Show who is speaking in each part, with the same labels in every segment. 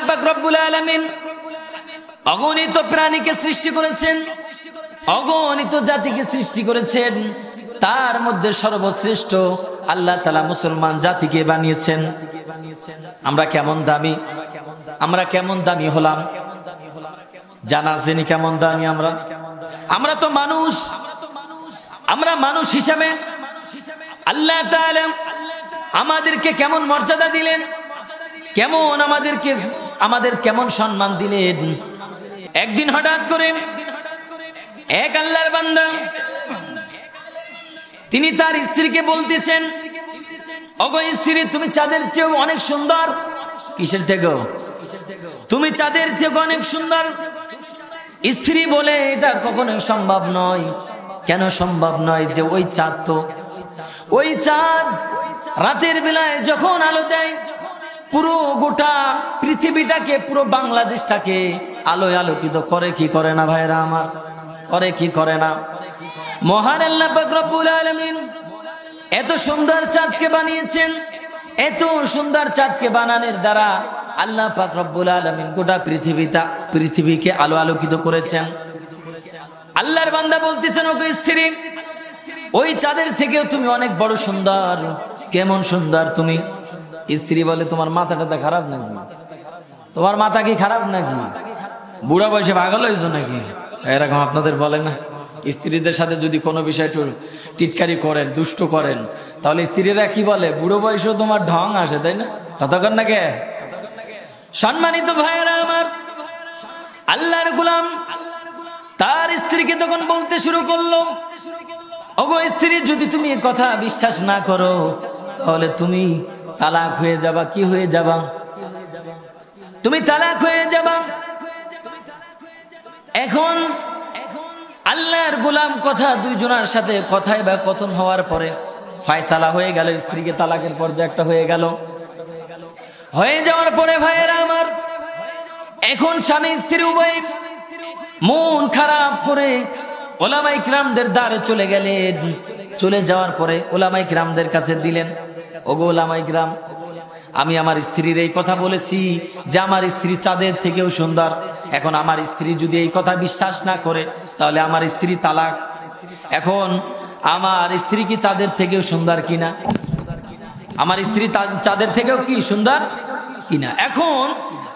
Speaker 1: আল্লাহ রব্বুল আলমিন অগণিত প্রাণীকে সৃষ্টি করেছেন অগণিত জাতিকে সৃষ্টি করেছেন তার মধ্যে সর্বশ্রেষ্ঠ আল্লাহ তালা মুসলমান জাতিকে বানিয়েছেন আমরা কেমন দামি আমরা কেমন দামি হলাম জানা জেনি কেমন দামি আমরা আমরা তো মানুষ আমরা মানুষ হিসাবে আল্লাহ আমাদেরকে কেমন মর্যাদা দিলেন কেমন আমাদেরকে আমাদের কেমন সম্মান দিলেন একদিন হঠাৎ করে এক আল্লাহর বান্দা তিনি তার স্ত্রীকে বলতেছেন অগ স্ত্রী তুমি চাঁদের চেয়েও অনেক সুন্দর কিসের থেকে তুমি চাঁদের থেকে অনেক সুন্দর স্ত্রী বলে এটা কখনোই সম্ভব নয় কেন সম্ভব নয় যে ওই চাঁদ তো ওই চাঁদ রাতের বেলায় যখন আলো দেয় পুরো গোটা পৃথিবীটাকে পুরো বাংলাদেশটাকে আলোয় আলোকিত করে কি করে না ভাইরা আমার করে কি করে না মহান আল্লাহ এত সুন্দর চাঁদকে বানিয়েছেন এত সুন্দর চাঁদকে বানানোর দ্বারা আল্লাহ পাক রব্বুল আলমিন গোটা পৃথিবীটা পৃথিবীকে আলো আলোকিত করেছেন আল্লাহর বান্দা বলতেছেন ওকে স্ত্রী ওই চাঁদের থেকেও তুমি অনেক বড় সুন্দর কেমন সুন্দর তুমি স্ত্রী বলে তোমার মাথাটা তো খারাপ নাকি তোমার মাথা কি খারাপ নাকি বুড়া বয়সে পাগল হয়েছো নাকি এরকম আপনাদের বলে না স্ত্রীদের সাথে যদি কোনো বিষয় টিটকারি করেন দুষ্ট করেন তাহলে স্ত্রীরা কি বলে বুড়ো বয়সেও তোমার ঢং আসে তাই না কতক্ষণ না কে সম্মানিত ভাইয়েরা আমার আল্লাহর গুলাম তার স্ত্রীকে তখন বলতে শুরু করলো অগো স্ত্রী যদি তুমি কথা বিশ্বাস না করো তাহলে তুমি তালাক হয়ে যাবা কি হয়ে যাবা তুমি তালাক হয়ে যাবা এখন আল্লাহর গোলাম কথা দুইজনের সাথে কথায় বা কথন হওয়ার পরে ফায়সালা হয়ে গেল স্ত্রীকে তালাকের পর্যায়ে একটা হয়ে গেল হয়ে যাওয়ার পরে ভাইয়েরা আমার এখন স্বামী স্ত্রী উভয় মন খারাপ করে ওলামাই ক্রামদের দ্বারে চলে গেলেন চলে যাওয়ার পরে ওলামাই ক্রামদের কাছে দিলেন ওগোলামাই গ্রাম আমি আমার স্ত্রীর এই কথা বলেছি যে আমার স্ত্রী চাঁদের থেকেও সুন্দর এখন আমার স্ত্রী যদি এই কথা বিশ্বাস না করে তাহলে আমার স্ত্রী তালাক এখন আমার স্ত্রী কি চাঁদের থেকেও সুন্দর কিনা আমার স্ত্রী চাঁদের থেকেও কি সুন্দর কিনা এখন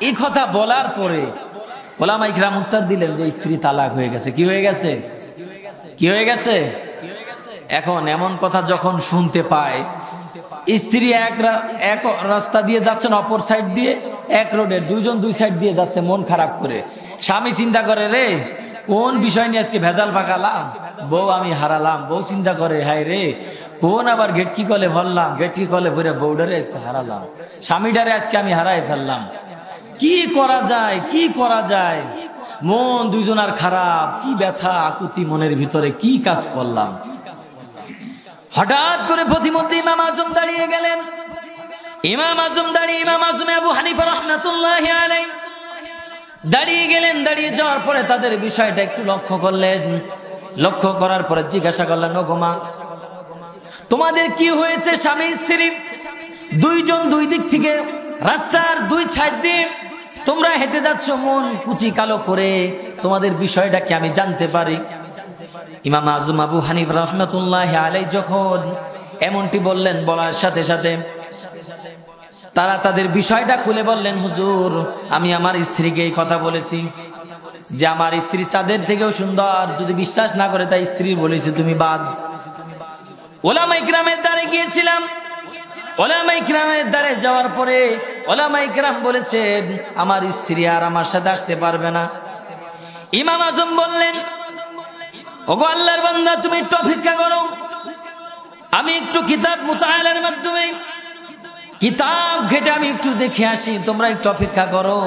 Speaker 1: এই কথা বলার পরে ওলামা গ্রাম উত্তর দিলেন যে স্ত্রী তালাক হয়ে গেছে কি হয়ে গেছে কি হয়ে গেছে এখন এমন কথা যখন শুনতে পায় স্ত্রী এক এক রাস্তা দিয়ে যাচ্ছেন অপর সাইড দিয়ে এক রোডে দুজন দুই সাইড দিয়ে যাচ্ছে মন খারাপ করে স্বামী চিন্তা করে রে কোন বিষয় নিয়ে আজকে ভেজাল পাকালাম বউ আমি হারালাম বউ চিন্তা করে হাই রে কোন আবার গেটকি কলে ভরলাম গেটকি কলে ভরে বউডারে আজকে হারালাম ডারে আজকে আমি হারাই ফেললাম কি করা যায় কি করা যায় মন দুজনার খারাপ কি ব্যথা আকুতি মনের ভিতরে কি কাজ করলাম হঠাৎ করে প্রতিমধ্যে ইমাম আজম দাঁড়িয়ে গেলেন ইমাম আজম দাঁড়িয়ে ইমাম আজমে আবু হানিফা রহমাতুল্লাহ দাঁড়িয়ে গেলেন দাঁড়িয়ে যাওয়ার পরে তাদের বিষয়টা একটু লক্ষ্য করলেন লক্ষ্য করার পরে জিজ্ঞাসা করলেন ওগোমা তোমাদের কি হয়েছে স্বামী স্ত্রী দুইজন দুই দিক থেকে রাস্তার দুই ছাড় দিয়ে তোমরা হেঁটে যাচ্ছ মন কুচি কালো করে তোমাদের বিষয়টা কি আমি জানতে পারি ইমাম আজম আবু হানিফ রহমতুল্লাহ আলাই যখন এমনটি বললেন বলার সাথে সাথে তারা তাদের বিষয়টা খুলে বললেন হুজুর আমি আমার স্ত্রীকে এই কথা বলেছি যে আমার স্ত্রী চাঁদের থেকেও সুন্দর যদি বিশ্বাস না করে তাই স্ত্রী বলেছে তুমি বাদ ওলামাই গ্রামের দ্বারে গিয়েছিলাম ওলামাই গ্রামের দ্বারে যাওয়ার পরে ওলামাই গ্রাম বলেছেন আমার স্ত্রী আর আমার সাথে আসতে পারবে না ইমাম আজম বললেন ওগো আল্লাহর বান্দা তুমি একটু অপেক্ষা করো আমি একটু কিতাব মোতায়ের মাধ্যমে কিতাব ঘেটে আমি একটু দেখে আসি তোমরা একটু অপেক্ষা করো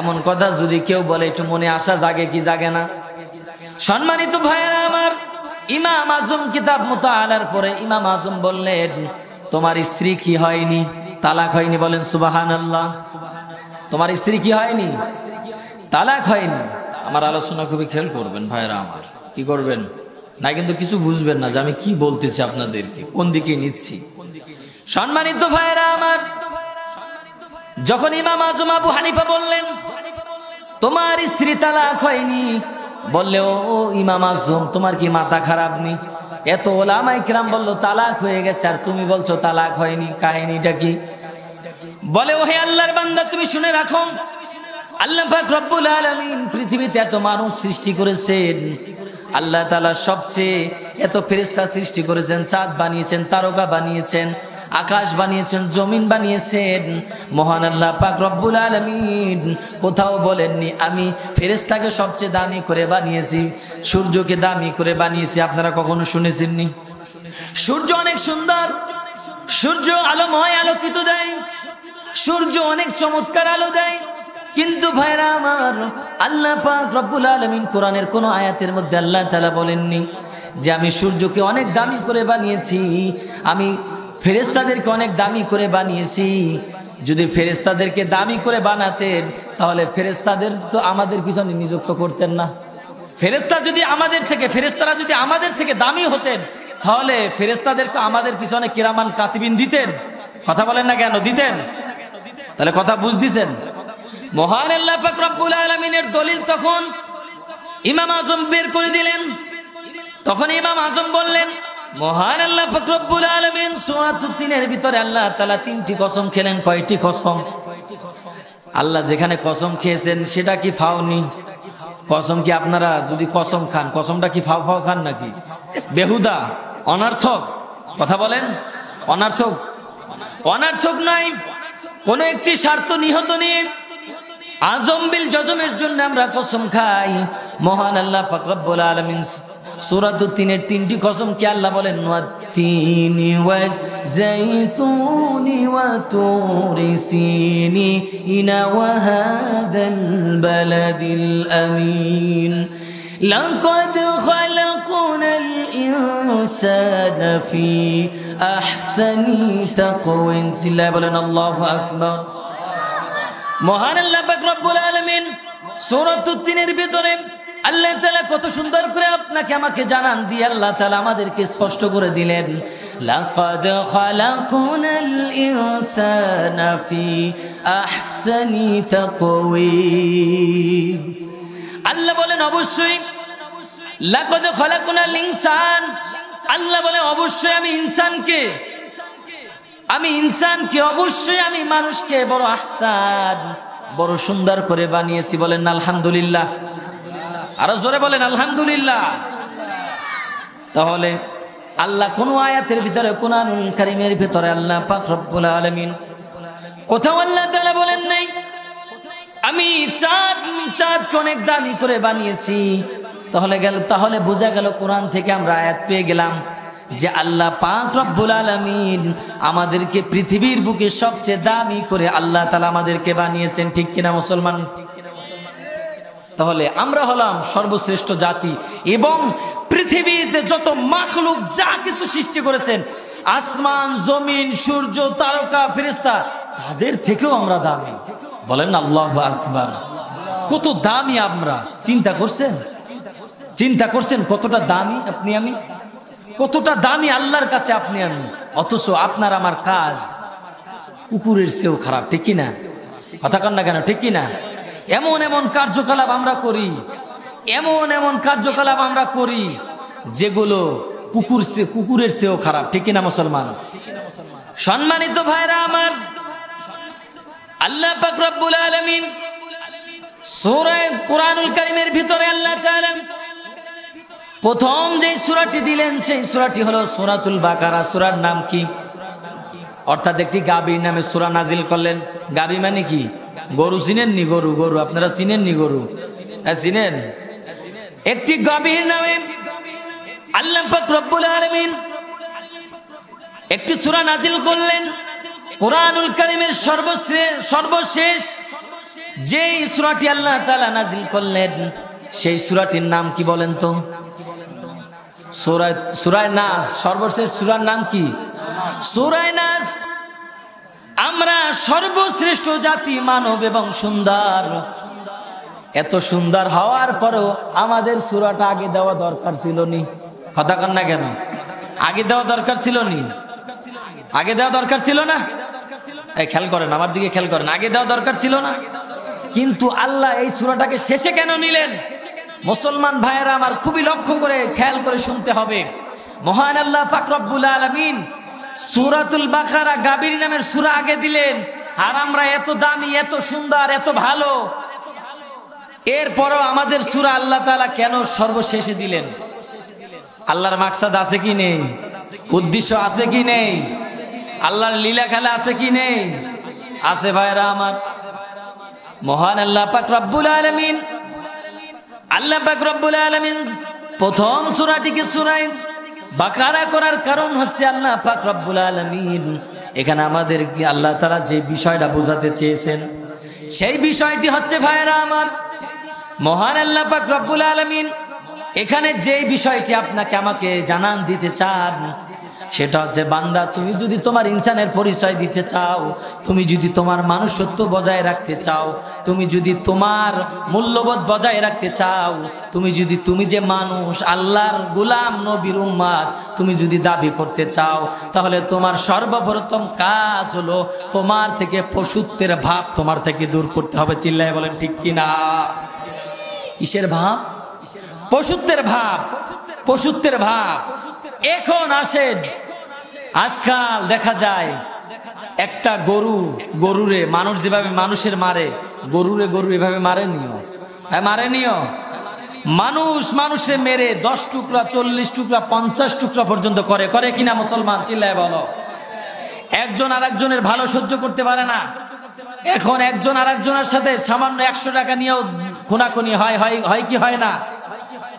Speaker 1: এমন কথা যদি কেউ বলে একটু মনে আসা জাগে কি জাগে না সম্মানিত ভাইয়েরা আমার ইমাম আজম কিতাব মোতালার পরে ইমাম আজম বললেন তোমার স্ত্রী কি হয়নি তালাক হয়নি বলেন সুবাহান আল্লাহ তোমার স্ত্রী কি হয়নি তালাক হয়নি আমার আলোচনা খুবই খেয়াল করবেন ভাইরা আমার কি করবেন না কিন্তু কিছু বুঝবেন না যে আমি কি বলতেছি আপনাদেরকে কোন দিকে নিচ্ছি সম্মানিত ভাইরা আমার যখন ইমাম আজম আবু হানিফা বললেন তোমার স্ত্রী তালাক হয়নি বললে ও ইমাম আজম তোমার কি মাথা খারাপ নেই এত ওলামাই কিরাম বললো তালাক হয়ে গেছে আর তুমি বলছো তালাক হয়নি কাহিনীটা কি বলে ওহে আল্লাহর বান্দা তুমি শুনে রাখো আল্লাহ পাক পৃথিবীতে এত মানুষ সৃষ্টি আল্লাহ সবচেয়ে এত সৃষ্টি করেছেন চাঁদ বানিয়েছেন তারকা বানিয়েছেন আকাশ বানিয়েছেন জমিন বানিয়েছেন মহান আল্লাহ রব্বুল কোথাও বলেননি আমি ফেরেস্তাকে সবচেয়ে দামি করে বানিয়েছি সূর্যকে দামি করে বানিয়েছি আপনারা কখনো শুনেছেননি সূর্য অনেক সুন্দর সূর্য আলোময় আলোকিত দেয় সূর্য অনেক চমৎকার আলো দেয় কিন্তু ভাইরা আমার আল্লাহ পাক রব্বুল আলমিন কোরআনের কোনো আয়াতের মধ্যে আল্লাহ তালা বলেননি যে আমি সূর্যকে অনেক দামি করে বানিয়েছি আমি ফেরেস্তাদেরকে অনেক দামি করে বানিয়েছি যদি ফেরেস্তাদেরকে দামি করে বানাতেন তাহলে ফেরেস্তাদের তো আমাদের পিছনে নিযুক্ত করতেন না ফেরেস্তা যদি আমাদের থেকে ফেরেস্তারা যদি আমাদের থেকে দামি হতেন তাহলে ফেরেস্তাদেরকে আমাদের পিছনে কিরামান কাতিবিন দিতেন কথা বলেন না কেন দিতেন তাহলে কথা বুঝ দিছেন মহান আল্লাহ আলামিনের দলিল তখন ইমাম আজম বের করে দিলেন তখন ইমাম আজম বললেন মহান আল্লাহ পাক আলমিন আলামিন ভিতরে আল্লাহ তালা তিনটি কসম খেলেন কয়টি কসম আল্লাহ যেখানে কসম খেয়েছেন সেটা কি ফাওনি কসম কি আপনারা যদি কসম খান কসমটা কি ফাও ফাও খান নাকি বেহুদা অনার্থক কথা বলেন অনার্থক অনার্থক নাই কোনো একটি স্বার্থ নিহত নেই আজম বিল জজমের জন্য আমরা কসম খাই মহান আল্লাহ ফাকরাবুল আলমিন সুরাত তিনের তিনটি কসম কি আল্লাহ বলেন তিনি ওয়াজ জাইতুনি ওয়া তুরি সিনি ইনা ওয়া হাদাল বালাদিল আমিন لقد خلقنا الإنسان في أحسن تقوين سلا بلنا الله أكبر মহান আল্লাহ রব্বুল আলমিন সৌরতুদ্দিনের ভিতরে আল্লাহ তালা কত সুন্দর করে আপনাকে আমাকে জানান দিয়ে আল্লাহ তালা আমাদেরকে স্পষ্ট করে দিলেন লাকাদ খালাকুনাল ইনসানা ফি আহসানি তাকওয়িম আল্লাহ বলেন অবশ্যই লাকাদ খালাকুনাল ইনসান আল্লাহ বলে অবশ্যই আমি ইনসানকে আমি ইনসানকে অবশ্যই আমি মানুষকে বড় আহসান বড় সুন্দর করে বানিয়েছি বলেন আলহামদুলিল্লাহ আরো জোরে বলেন আলহামদুলিল্লাহ তাহলে আল্লাহ কোন আয়াতের ভিতরে কোরআনুল কারিমের ভিতরে আল্লাহ পাক আলমিন কোথাও আল্লাহ তালা বলেন নাই আমি চাঁদ চাঁদ অনেক দামি করে বানিয়েছি তাহলে গেল তাহলে বোঝা গেল কোরআন থেকে আমরা আয়াত পেয়ে গেলাম যে আল্লাহ পাক রব্বুল আলমিন আমাদেরকে পৃথিবীর বুকে সবচেয়ে দামি করে আল্লাহ তালা আমাদেরকে বানিয়েছেন ঠিক কিনা মুসলমান তাহলে আমরা হলাম সর্বশ্রেষ্ঠ জাতি এবং পৃথিবীতে যত মাখলুক যা কিছু সৃষ্টি করেছেন আসমান জমিন সূর্য তারকা ফেরিস্তা তাদের থেকেও আমরা দামি বলেন আল্লাহ আকবার কত দামি আমরা চিন্তা করছেন চিন্তা করছেন কতটা দামি আপনি আমি কতটা দামি আল্লাহর কাছে আপনি আমি অথচ আপনার আমার কাজ কুকুরের চেয়েও খারাপ ঠিক না কথা কন্যা না কেন ঠিক না এমন এমন কার্যকলাপ আমরা করি এমন এমন কার্যকলাপ আমরা করি যেগুলো কুকুর কুকুরের চেয়েও খারাপ ঠিক না মুসলমান সম্মানিত ভাইরা আমার আল্লাহ পাক আলমিন আলামিন কোরআনুল কারীমের ভিতরে আল্লাহ তাআলা প্রথম যে সুরাটি দিলেন সেই সুরাটি হলো সুরাতুল বাকারা সুরার নাম কি অর্থাৎ একটি গাবির নামে সুরা নাজিল করলেন গাবি মানে কি গরু চিনেন নি গরু গরু আপনারা চিনেন নি গরু হ্যাঁ চিনেন একটি গাবির নামে আল্লাহ রব্বুল আলমিন একটি সুরা নাজিল করলেন কোরআনুল করিমের সর্বশেষ যে সুরাটি আল্লাহ তালা নাজিল করলেন সেই সুরাটির নাম কি বলেন তো সুরায় সুরায় নাস সর্বশেষ সুরার নাম কি সুরায় নাস আমরা সর্বশ্রেষ্ঠ জাতি মানব এবং সুন্দর এত সুন্দর হওয়ার পরেও আমাদের সুরাটা আগে দেওয়া দরকার ছিল নি কথা কন না কেন আগে দেওয়া দরকার ছিল নি আগে দেওয়া দরকার ছিল না এই খেয়াল করেন আমার দিকে খেয়াল করেন আগে দেওয়া দরকার ছিল না কিন্তু আল্লাহ এই সুরাটাকে শেষে কেন নিলেন মুসলমান ভাইয়েরা আমার খুবই লক্ষ্য করে খেয়াল করে শুনতে হবে মহান আল্লাহ ফাকরবুল আলমিন সুরাতুল বাকারা গাবির নামের সুরা আগে দিলেন আর আমরা এত দামি এত সুন্দর এত ভালো এরপরও আমাদের সুরা আল্লাহ তালা কেন সর্বশেষে দিলেন আল্লাহর মাকসাদ আছে কি নেই উদ্দেশ্য আছে কি নেই আল্লাহর লীলা খেলা আছে কি নেই আছে ভাইরা আমার মহান আল্লাহ পাক রব্বুল আলমিন আল্লাহ পাক রব্বুল আলামিন প্রথম সূরাটিকে সূরাই বাকারা করার কারণ হচ্ছে আল্লাহ পাক আলমিন এখানে আমাদেরকে আল্লাহ তারা যে বিষয়টা বোঝাতে চেয়েছেন সেই বিষয়টি হচ্ছে ভাইরা আমার মহান আল্লাহ পাক রব্বুল আলামিন এখানে যেই বিষয়টি আপনাকে আমাকে জানান দিতে চান সেটা হচ্ছে বান্দা তুমি যদি তোমার ইনসানের পরিচয় দিতে চাও তুমি যদি তোমার মানুষত্ব বজায় রাখতে চাও তুমি যদি তোমার মূল্যবোধ বজায় রাখতে চাও তুমি যদি তুমি যে মানুষ আল্লাহর গুলাম নবীর উম্মার তুমি যদি দাবি করতে চাও তাহলে তোমার সর্বপ্রথম কাজ হলো তোমার থেকে পশুত্বের ভাব তোমার থেকে দূর করতে হবে চিল্লায় বলেন ঠিক কিনা কিসের ভাব পশুত্বের ভাব পশুত্বের ভাব এখন আসেন আজকাল দেখা যায় একটা গরু গরুরে মানুষ যেভাবে মানুষের মারে গরুরে গরু এভাবে মারে নিও হ্যাঁ মারে নিও মানুষ মানুষে মেরে দশ টুকরা চল্লিশ টুকরা পঞ্চাশ টুকরা পর্যন্ত করে করে কিনা মুসলমান চিল্লায় বলো একজন আর একজনের ভালো সহ্য করতে পারে না এখন একজন আর একজনের সাথে সামান্য একশো টাকা নিয়েও খুনাখুনি হয় হয় কি হয় না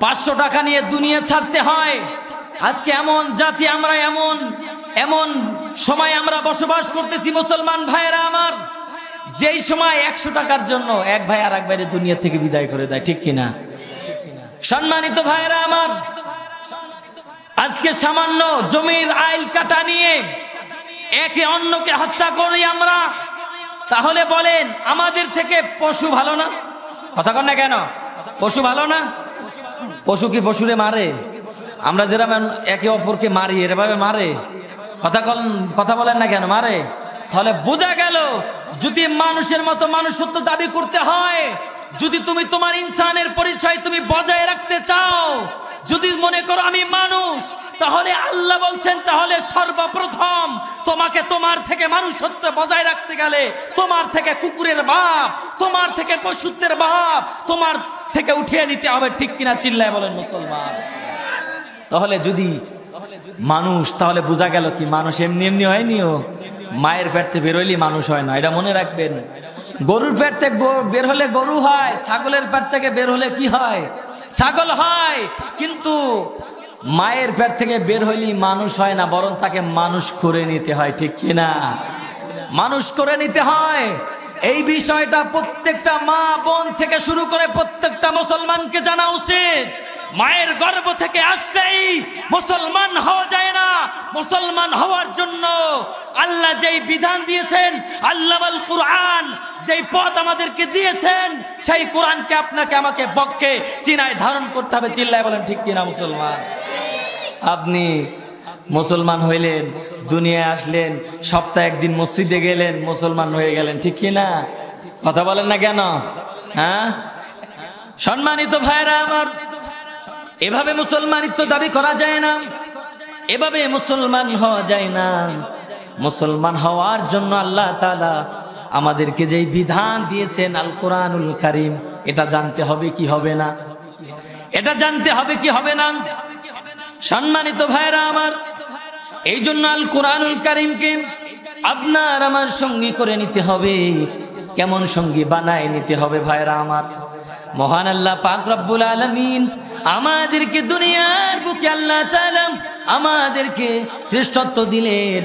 Speaker 1: পাঁচশো টাকা নিয়ে দুনিয়া ছাড়তে হয় আজকে এমন জাতি আমরা এমন এমন সময় আমরা বসবাস করতেছি মুসলমান ভাইয়েরা আমার যেই সময় একশো টাকার জন্য এক ভাই আর এক ভাইয়ের দুনিয়া থেকে বিদায় করে দেয় ঠিক কিনা সম্মানিত ভাইয়েরা আমার আজকে সামান্য জমির আইল কাটা নিয়ে একে অন্যকে হত্যা করি আমরা তাহলে বলেন আমাদের থেকে পশু ভালো না কথা কন না কেন পশু ভালো না পশু কি পশুরে মারে আমরা যেরকম একে অপরকে মারি এরভাবে মারে কথা বলেন কথা বলেন না কেন মারে তাহলে বোঝা গেল যদি মানুষের মতো মানুষত্ব দাবি করতে হয় যদি তুমি তোমার ইনসানের পরিচয় তুমি বজায় রাখতে চাও যদি মনে করো আমি মানুষ তাহলে আল্লাহ বলছেন তাহলে সর্বপ্রথম তোমাকে তোমার থেকে মানুষত্ব বজায় রাখতে গেলে তোমার থেকে কুকুরের বাপ তোমার থেকে পশুত্বের বাপ তোমার থেকে উঠিয়ে নিতে হবে ঠিক কিনা চিল্লায় বলেন মুসলমান তাহলে যদি মানুষ তাহলে বোঝা গেল কি মানুষ এমনি এমনি হয়নি ও মায়ের পেটতে বেরোইলি মানুষ হয় না এটা মনে রাখবেন গরুর পেট থেকে বের হলে গরু হয় ছাগলের পেট থেকে বের হলে কি হয় ছাগল হয় কিন্তু মায়ের পেট থেকে বের হইলি মানুষ হয় না বরং তাকে মানুষ করে নিতে হয় ঠিক কিনা মানুষ করে নিতে হয় এই বিষয়টা প্রত্যেকটা মা বোন থেকে শুরু করে প্রত্যেকটা মুসলমানকে জানা উচিত মায়ের গর্ব থেকে আসলেই মুসলমান হওয়া যায় না মুসলমান হওয়ার জন্য আল্লাহ যেই বিধান দিয়েছেন আল্লাহ কুরআন যেই পথ আমাদেরকে দিয়েছেন সেই কোরআনকে আপনাকে আমাকে বককে চিনায় ধারণ করতে হবে চিল্লায় বলেন ঠিক কিনা মুসলমান আপনি মুসলমান হইলেন দুনিয়ায় আসলেন সপ্তাহে একদিন মসজিদে গেলেন মুসলমান হয়ে গেলেন ঠিক কিনা কথা বলেন না কেন হ্যাঁ সম্মানিত ভাইরা আমার এভাবে মুসলমানিত্ব দাবি করা যায় না এভাবে মুসলমান হওয়া যায় না মুসলমান হওয়ার জন্য আল্লাহ তালা আমাদেরকে যেই বিধান দিয়েছেন আল কোরআনুল কারিম এটা জানতে হবে কি হবে না এটা জানতে হবে কি হবে না সম্মানিত ভাইরা আমার এই জন্য আল কোরআনুল কারিমকে আপনার আমার সঙ্গী করে নিতে হবে কেমন সঙ্গী বানায় নিতে হবে ভাইরা আমার মহান আল্লাহ পাক রব্বুল আলমিন আমাদেরকে দুনিয়ার বুকে আল্লাহ তালাম আমাদেরকে শ্রেষ্ঠত্ব দিলেন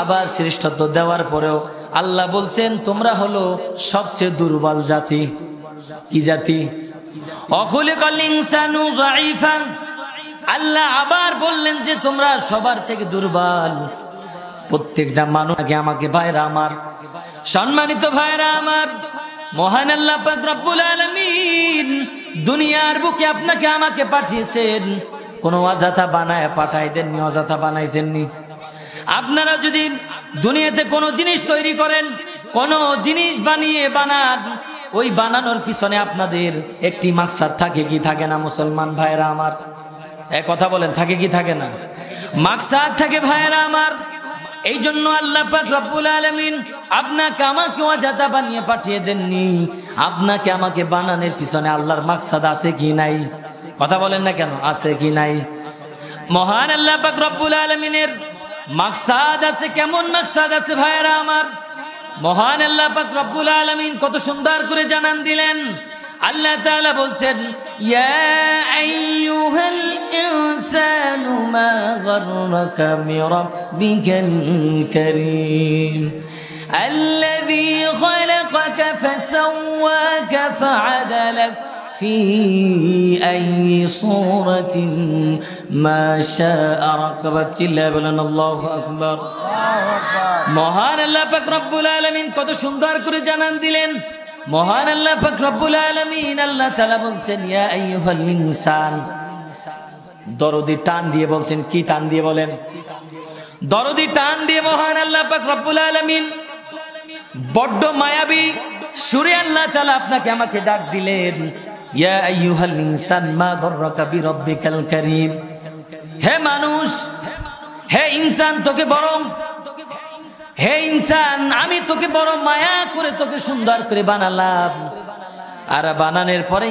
Speaker 1: আবার শ্রেষ্ঠত্ব দেওয়ার পরেও আল্লাহ বলছেন তোমরা হলো সবচেয়ে দুর্বল জাতি কি জাতি আল্লাহ আবার বললেন যে তোমরা সবার থেকে দুর্বল প্রত্যেকটা মানুষ আগে আমাকে ভাইরা আমার সম্মানিত ভাইরা আমার মহান আল্লাহ পাক রব্বুল আলামিন দুনিয়ার বুকে আপনাকে আমাকে পাঠিয়েছেন কোনো অজাথা বানায় পাঠাই দেননি অজাথা বানাইছেননি আপনারা যদি দুনিয়াতে কোনো জিনিস তৈরি করেন কোনো জিনিস বানিয়ে বানান ওই বানানোর পিছনে আপনাদের একটি মাকসাদ থাকে কি থাকে না মুসলমান ভাইরা আমার এ কথা বলেন থাকে কি থাকে না মাকসাদ থাকে ভাইরা আমার এই জন্য আল্লাহ পাক রব্বুল আলমিন আপনাকে আমাকে অজাতা বানিয়ে পাঠিয়ে দেননি আপনাকে আমাকে বানানোর পিছনে আল্লাহর মাকসাদ আছে কি নাই কথা বলেন না কেন আছে কি নাই মহান আল্লাহ পাক রব্বুল আলমিনের মাকসাদ আছে কেমন মাকসাদ আছে ভাইয়েরা আমার মহান আল্লাহ পাক রব্বুল আলমিন কত সুন্দর করে জানান দিলেন আল্লাহ তাআলা বলছেন ইয়া আইয়ুহাল ইনসানু মা গাররাকা বিরাব্বিকাল الكريم الذي خلقك فسواك فعدلك في أي صورة ما شاء ركبت الله بلن الله أكبر مهان الله بك رب العالمين قد شندار كري جانان دلين মহান আল্লাহ পাক রব্বুল আলামিন আল্লাহ তাআলা বলছেন ইয়া আইয়ুহাল ইনসান দরদি টান দিয়ে বলছেন কি টান দিয়ে বলেন দরদি টান দিয়ে মহান আল্লাহ পাক রব্বুল আলামিন বড্ড মায়াবী সুরে আল্লাহ তাআলা আপনাকে আমাকে ডাক দিলেন ইয়া আইয়ুহাল ইনসান মা গররাকা বিরব্বিকাল কারীম হে মানুষ হে ইনসান তোকে বরং হে ইনসান আমি তোকে বড় মায়া করে তোকে সুন্দর করে বানালাম আর বানানোর পরে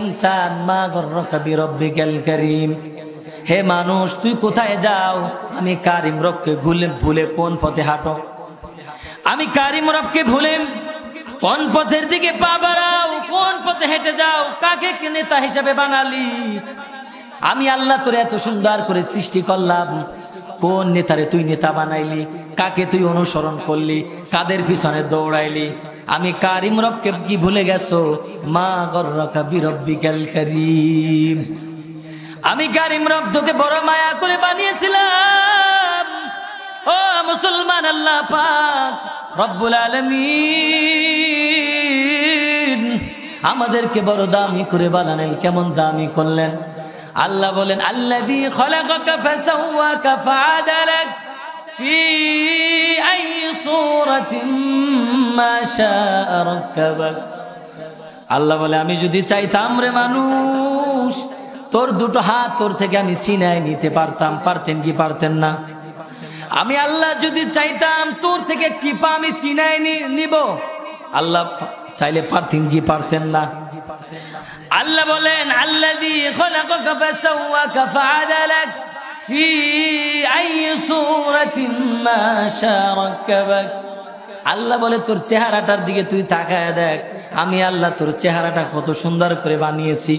Speaker 1: ইনসান মা গর্রকাবি রব্বি গেল করিম হে মানুষ তুই কোথায় যাও আমি কারিম রবকে ভুলে ভুলে কোন পথে হাঁটো আমি কারিম রবকে ভুলে কোন পথের দিকে পা বাড়াও কোন পথে হেঁটে যাও কাকে নেতা হিসাবে বানালি আমি আল্লাহ তোরে এত সুন্দর করে সৃষ্টি করলাম কোন নেতারে তুই নেতা বানাইলি কাকে তুই অনুসরণ করলি কাদের পিছনে দৌড়াইলি আমি কারিম রবকে কি ভুলে গেছো মা গর্রকা বিরব্বি গেল কারিম আমি কারিম রব তোকে বড় মায়া করে বানিয়েছিলাম ও মুসলমান আল্লাহ পাক রব্বুল আলমিন আমাদেরকে বড় দামি করে বানালেন কেমন দামি করলেন আল্লাহ বলেন আল্লাহ আল্লাহ বলে আমি যদি চাইতাম রে মানুষ তোর দুটো হাত তোর থেকে আমি চিনাই নিতে পারতাম পারতেন কি পারতেন না আমি আল্লাহ যদি চাইতাম তোর থেকে একটি পা আমি চিনাই নিব আল্লাহ চাইলে পারতেন কি পারতেন না আল্লাহ বলেন আল্লাহ ফি আই আল্লাহ বলে তোর চেহারাটার দিকে তুই তাকায় দেখ আমি আল্লাহ তোর চেহারাটা কত সুন্দর করে বানিয়েছি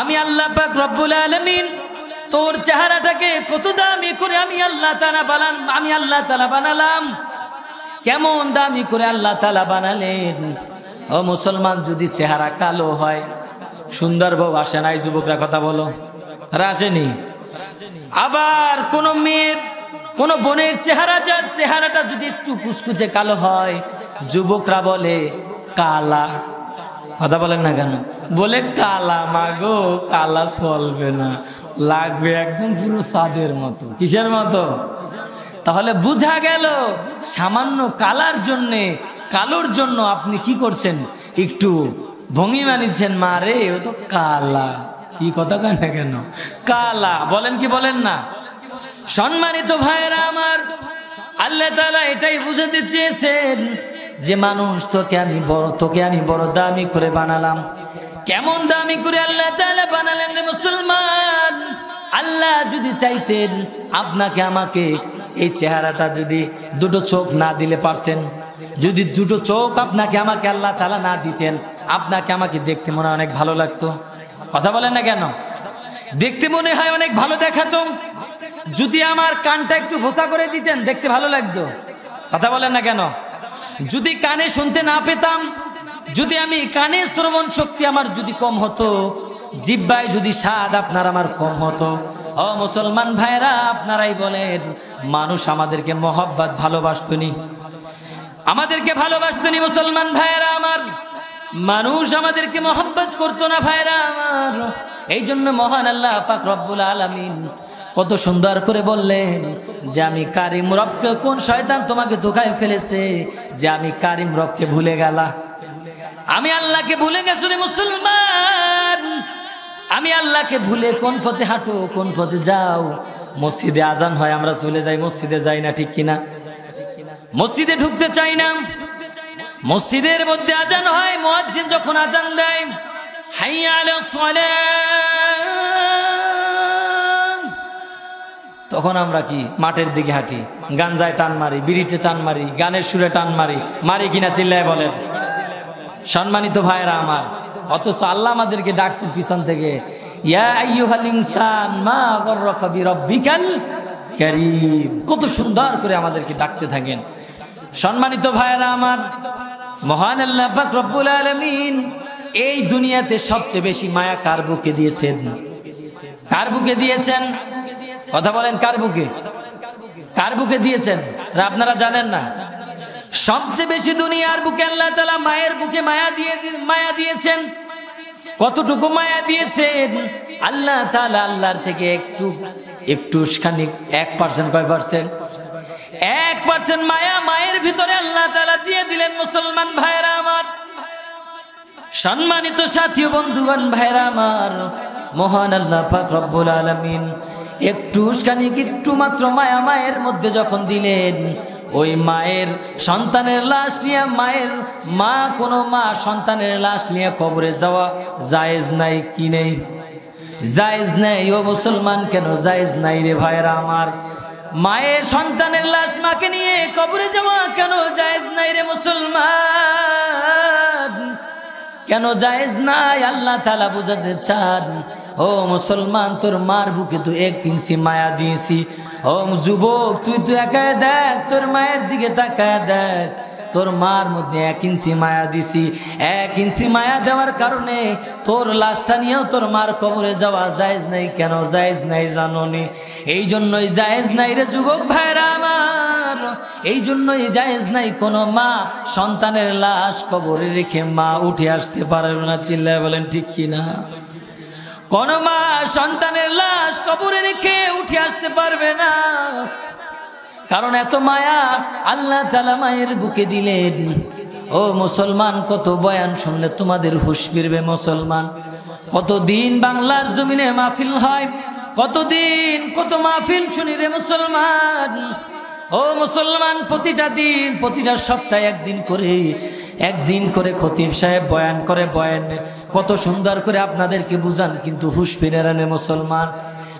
Speaker 1: আমি আল্লাহ পাক রব্বুল আলামিন তোর চেহারাটাকে কত দামি করে আমি আল্লাহ তালা বানান আমি আল্লাহ তালা বানালাম কেমন দামি করে আল্লাহ তালা বানালেন ও মুসলমান যদি চেহারা কালো হয় সুন্দর বউ আসে নাই যুবকরা কথা বলো আসেনি আবার কোন মেয়ের কোন বোনের চেহারা যা চেহারাটা যদি একটু কুচকুচে কালো হয় যুবকরা বলে কালা কথা বলেন না কেন বলে কালা মাগো কালা চলবে না লাগবে একদম পুরো সাদের মতো কিসের মতো তাহলে বুঝা গেল সামান্য কালার জন্যে কালোর জন্য আপনি কি করছেন একটু ভঙ্গি মানিছেন মা রে ও তো কালা কি কথা কেন কেন কালা বলেন কি বলেন না সম্মানিত ভাইরা আমার আল্লাহ তালা এটাই বুঝাতে চেয়েছেন যে মানুষ তোকে আমি বড় তোকে আমি বড় দামি করে বানালাম কেমন দামি করে আল্লাহ তালা বানালেন রে মুসলমান আল্লাহ যদি চাইতেন আপনাকে আমাকে এই চেহারাটা যদি দুটো চোখ না দিলে পারতেন যদি দুটো চোখ আপনাকে আমাকে আল্লাহ তালা না দিতেন আপনাকে আমাকে দেখতে মনে অনেক ভালো লাগতো কথা বলেন না কেন দেখতে মনে হয় অনেক ভালো দেখাতো যদি আমার কানটা একটু ঘোষা করে দিতেন দেখতে ভালো লাগতো কথা বলেন না কেন যদি কানে শুনতে না পেতাম যদি আমি কানে শ্রবণ শক্তি আমার যদি কম হতো জিব্বায় যদি স্বাদ আপনার আমার কম হতো ও মুসলমান ভাইরা আপনারাই বলেন মানুষ আমাদেরকে মহব্বত ভালোবাসতনি আমাদেরকে ভালোবাসতেনি মুসলমান ভাইয়েরা আমার মানুষ আমাদেরকে মহব্বত করতো না ভাইরা আমার এই জন্য মহান আল্লাহ পাক রব্বুল আলমিন কত সুন্দর করে বললেন যে আমি কারিম রবকে কোন শয়তান তোমাকে ধোকায় ফেলেছে যে আমি কারিম রবকে ভুলে গেলা আমি আল্লাহকে ভুলে গেছি রে মুসলমান আমি আল্লাহকে ভুলে কোন পথে হাঁটো কোন পথে যাও মসজিদে আজান হয় আমরা চলে যাই মসজিদে যাই না ঠিক কিনা মসজিদে ঢুকতে চাই না মসজিদের মধ্যে আজান হয় মোয়াজ্জিন যখন আজান দেয় তখন আমরা কি মাঠের দিকে হাঁটি গাঞ্জায় টান মারি বিড়িতে টান মারি গানের সুরে টান মারি মারি কিনা চিল্লায় বলেন সম্মানিত ভাইরা আমার অথচ আল্লাহ আমাদেরকে ডাকছেন পিছন থেকে কত সুন্দর করে আমাদেরকে ডাকতে থাকেন সম্মানিত ভাইয়েরা আমার মহান আল্লাহ রব্বুল আলমিন এই দুনিয়াতে সবচেয়ে বেশি মায়া কার বুকে দিয়েছেন কার বুকে দিয়েছেন কথা বলেন কার বুকে কার বুকে দিয়েছেন আপনারা জানেন না সবচেয়ে বেশি দুনিয়ার বুকে আল্লাহ তালা মায়ের বুকে মায়া দিয়ে মায়া দিয়েছেন কতটুকু মায়া দিয়েছেন আল্লাহ তালা আল্লাহর থেকে একটু একটু খানিক এক পার্সেন্ট কয় পার্সেন্ট এক পার্সেন্ট মায়া মায়ের ভিতরে আল্লাহ তালা দিয়ে দিলেন মুসলমান ভাইরা আমার সম্মানিত সাথী বন্ধুগণ ভাইরা আমার মহান আল্লাহ পাক রব্বুল আলমিন একটু উস্কানি একটু মাত্র মায়া মায়ের মধ্যে যখন দিলেন ওই মায়ের সন্তানের লাশ নিয়ে মায়ের মা কোনো মা সন্তানের লাশ নিয়ে কবরে যাওয়া জায়েজ নাই কি নেই জায়েজ নাই ও মুসলমান কেন জায়েজ নাই রে ভাইরা আমার মায়ের সন্তানের লাশ মাকে নিয়ে কবরে যাওয়া কেন জায়েজ নাই রে মুসলমান কেন জায়েজ নাই আল্লাহ তালা বুঝাতে চান ও মুসলমান তোর মার বুকে তুই এক তিনশি মায়া দিয়েছি ও যুবক তুই তো একা দেখ তোর মায়ের দিকে তাকায় দেখ তোর মার মধ্যে এক ইঞ্চি মায়া দিছি এক ইঞ্চি মায়া দেওয়ার কারণে তোর লাশটা নিয়েও তোর মার কবরে যাওয়া জায়েজ নাই কেন জায়েজ নাই জানো নি এই জন্যই জায়েজ নাই রে যুবক ভাইরা আমার এই জন্যই জায়েজ নাই কোনো মা সন্তানের লাশ কবরে রেখে মা উঠে আসতে পারবে না চিল্লায় বলেন ঠিক কিনা কোন মা সন্তানের লাশ কবরে রেখে উঠে আসতে পারবে না কারণ এত মায়া আল্লাহ তালা মায়ের বুকে দিলেন ও মুসলমান কত বয়ান শুনলে তোমাদের হুশ ফিরবে মুসলমান কতদিন বাংলার জমিনে মাহফিল হয় কতদিন কত মাহফিল শুনি রে মুসলমান ও মুসলমান প্রতিটা দিন প্রতিটা সপ্তাহে একদিন করে একদিন করে খতিব সাহেব বয়ান করে বয়ান কত সুন্দর করে আপনাদেরকে বুঝান কিন্তু হুশ ফিরে মুসলমান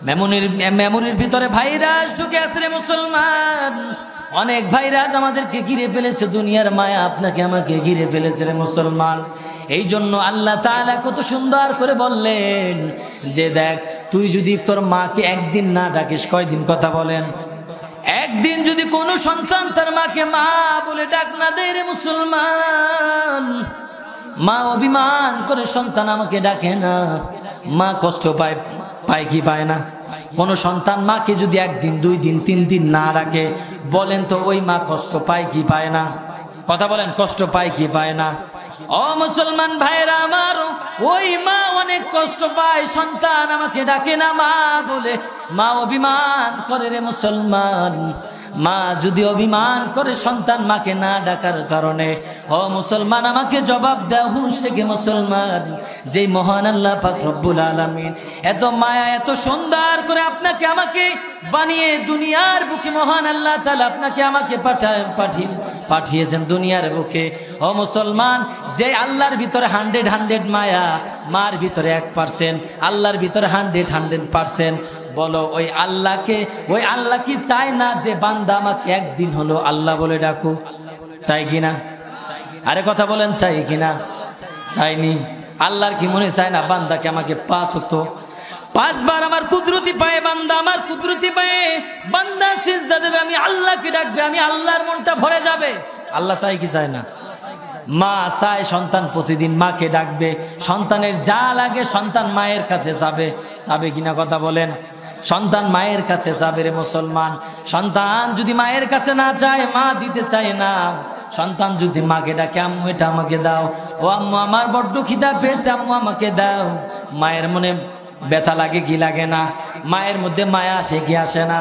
Speaker 1: মেমনির মেমনির ভিতরে ভাইরাস ঢুকে আছে রে মুসলমান অনেক ভাইরাস আমাদেরকে ঘিরে ফেলেছে দুনিয়ার মায়া আপনাকে আমাকে ঘিরে ফেলেছে রে মুসলমান এই জন্য আল্লাহ তাআলা কত সুন্দর করে বললেন যে দেখ তুই যদি তোর মাকে একদিন না ডাকিস কয়দিন কথা বলেন একদিন যদি কোনো সন্তান তার মাকে মা বলে ডাক না দেয় রে মুসলমান মা অভিমান করে সন্তান আমাকে ডাকে না মা কষ্ট পায় পায় কি পায় না কোনো সন্তান মাকে যদি একদিন দুই দিন তিন দিন না রাখে বলেন তো ওই মা কষ্ট পায় কি পায় না কথা বলেন কষ্ট পায় কি পায় না ও মুসলমান ভাইরা আমার ওই মা অনেক কষ্ট পায় সন্তান আমাকে ডাকে না মা বলে মা অভিমান করে রে মুসলমান মা যদি অভিমান করে সন্তান মাকে না ডাকার কারণে ও মুসলমান আমাকে জবাব সে হুসেকে মুসলমান যে মহান আল্লাহ পাক রব্বুল আলামিন এত মায়া এত সুন্দর করে আপনাকে আমাকে বানিয়ে দুনিয়ার বুকে মহান আল্লাহ তালা আপনাকে আমাকে পাঠায় পাঠিয়ে পাঠিয়েছেন দুনিয়ার বুকে ও মুসলমান যে আল্লাহর ভিতরে হান্ড্রেড হান্ড্রেড মায়া মার ভিতরে এক পার্সেন্ট আল্লাহর ভিতরে হান্ড্রেড হান্ড্রেড পার্সেন্ট বলো ওই আল্লাহকে ওই আল্লাহ কি চায় না যে বান্দা আমাকে একদিন হলো আল্লাহ বলে ডাকু চাই কিনা আরে কথা বলেন চাই কিনা চাইনি আল্লাহর কি মনে চায় না বান্দাকে আমাকে পাস হতো পাঁচবার আমার কুদরতি পায়ে বান্দা আমার কুদরতি পায়ে বান্দা সিজদা দেবে আমি আল্লাহকে ডাকবে আমি আল্লাহর মনটা ভরে যাবে আল্লাহ চাই কি চায় না মা চায় সন্তান প্রতিদিন মাকে ডাকবে সন্তানের যা লাগে সন্তান মায়ের কাছে যাবে যাবে কিনা কথা বলেন সন্তান মায়ের কাছে যাবে রে মুসলমান সন্তান যদি মায়ের কাছে না চায় মা দিতে চায় না সন্তান যদি মাকে ডাকে আম্মু এটা আমাকে দাও ও আম্মু আমার বড্ড খিদা পেয়েছে আম্মু আমাকে দাও মায়ের মনে ব্যথা লাগে কি লাগে না মায়ের মধ্যে মায়া আসে কি আসে না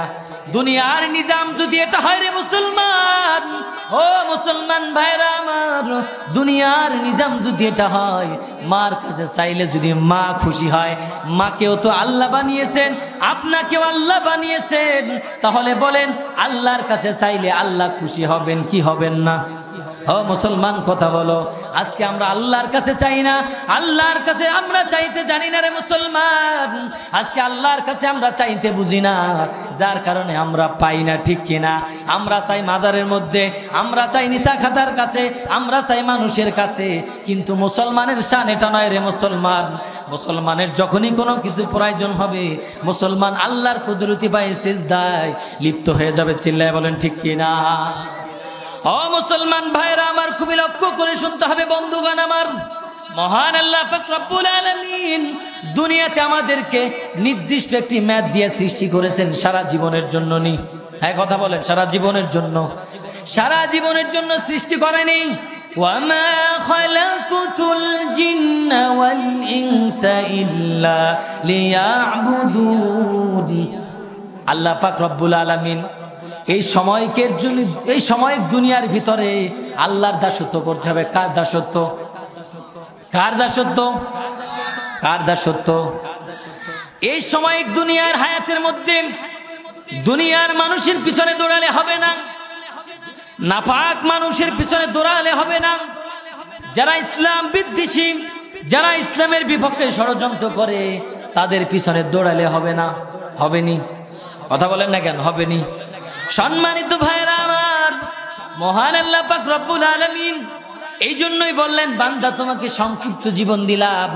Speaker 1: দুনিয়ার নিজাম যদি এটা হয় রে মুসলমান ও মুসলমান ভাইরা আমার দুনিয়ার নিজাম যদি এটা হয় মার কাছে চাইলে যদি মা খুশি হয় মাকেও তো আল্লাহ বানিয়েছেন আপনাকেও আল্লাহ বানিয়েছেন তাহলে বলেন আল্লাহর কাছে চাইলে আল্লাহ খুশি হবেন কি হবেন না ও মুসলমান কথা বলো আজকে আমরা আল্লাহর কাছে চাই না আল্লাহর কাছে আমরা চাইতে জানি না রে মুসলমান আজকে আল্লাহর কাছে আমরা চাইতে বুঝি না যার কারণে আমরা পাই না ঠিক কিনা আমরা চাই মাজারের মধ্যে আমরা চাই নিতা খাতার কাছে আমরা চাই মানুষের কাছে কিন্তু মুসলমানের শান এটা নয় রে মুসলমান মুসলমানের যখনই কোনো কিছু প্রয়োজন হবে মুসলমান আল্লাহর কুদরতি বা শেষ দায় লিপ্ত হয়ে যাবে চিল্লায় বলেন ঠিক কিনা অ মুসলমান ভাইরা আমার খুবই লক্ষ্য করে শুনতে হবে বন্ধুগণ আমার মহান আল্লাহ আলামিন দুনিয়াতে আমাদেরকে নির্দিষ্ট একটি ম্যাথ দিয়ে সৃষ্টি করেছেন সারা জীবনের জন্য নি হ্যাঁ কথা বলেন সারা জীবনের জন্য সারা জীবনের জন্য সৃষ্টি করেনি আল্লাহ পাক রব্বুল আলামিন এই সময়কের জন্য এই সময় দুনিয়ার ভিতরে আল্লাহর দাসত্ব করতে হবে কার দাসত্ব কার দাসত্ব কার দাসত্ব এই সময় দুনিয়ার হায়াতের মধ্যে দুনিয়ার মানুষের পিছনে দৌড়ালে হবে না নাফাক মানুষের পিছনে দৌড়ালে হবে না যারা ইসলাম বিদ্বেষী যারা ইসলামের বিপক্ষে ষড়যন্ত্র করে তাদের পিছনে দৌড়ালে হবে না হবেনি কথা বলেন না কেন হবেনি সম্মানিত ভাইরা আমার মহান আল্লাহ পাক রব্বুল আলমিন এই জন্যই বললেন বান্দা তোমাকে সংক্ষিপ্ত জীবন দিলাম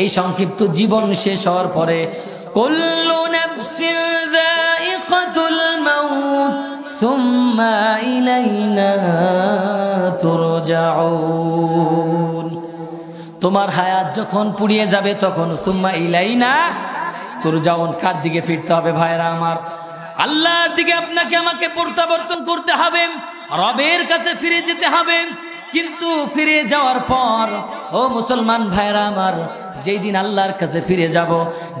Speaker 1: এই সংক্ষিপ্ত জীবন শেষ হওয়ার পরে তোমার হায়াত যখন পুড়িয়ে যাবে তখন সুম্মা ইলাইনা তোর যাওন কার দিকে ফিরতে হবে ভাইরা আমার আল্লাহর দিকে আপনাকে আমাকে প্রত্যাবর্তন করতে হবে রবের কাছে ফিরে যেতে হবে কিন্তু ফিরে যাওয়ার পর ও মুসলমান ভাইরা আমার যেই দিন আল্লাহর কাছে ফিরে যাব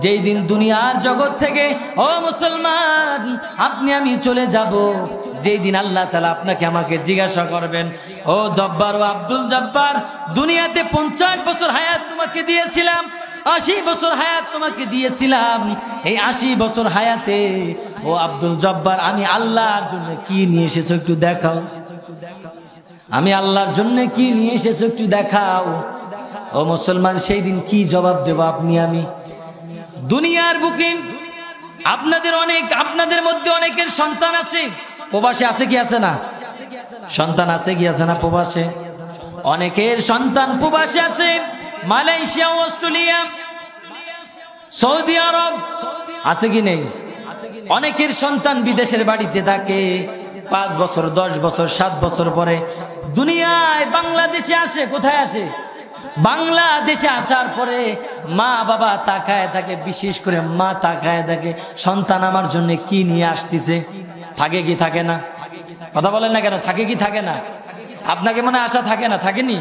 Speaker 1: যেই দিন দুনিয়ার জগৎ থেকে ও মুসলমান আপনি আমি চলে যাব যেই দিন আল্লাহ তালা আপনাকে আমাকে জিজ্ঞাসা করবেন ও জব্বার ও আব্দুল জব্বার দুনিয়াতে পঞ্চাশ বছর হায়াত তোমাকে দিয়েছিলাম আশি বছর হায়াত তোমাকে দিয়েছিলাম এই আশি বছর হায়াতে ও আব্দুল জব্বার আমি আল্লাহর জন্য কি নিয়ে এসেছো একটু দেখাও আমি আল্লাহর জন্য কি নিয়ে এসেছো একটু দেখাও ও মুসলমান সেই দিন কি জবাব দেব আপনি আমি দুনিয়ার বুকে আপনাদের অনেক আপনাদের মধ্যে অনেকের সন্তান আছে প্রবাসে আছে কি আছে না সন্তান আছে কি আছে না প্রবাসে অনেকের সন্তান প্রবাসে আছে মালয়েশিয়া অস্ট্রেলিয়া সৌদি আরব আছে কি নেই অনেকের সন্তান বিদেশের বাড়িতে থাকে পাঁচ বছর দশ বছর সাত বছর পরে দুনিয়ায় বাংলাদেশে আসে কোথায় আসে বাংলাদেশে আসার পরে মা বাবা তাকায় থাকে বিশেষ করে মা তাকায় থাকে সন্তান আমার জন্য কি নিয়ে আসতেছে থাকে কি থাকে না কথা বলেন না কেন থাকে কি থাকে না আপনাকে মনে আশা থাকে না থাকেনি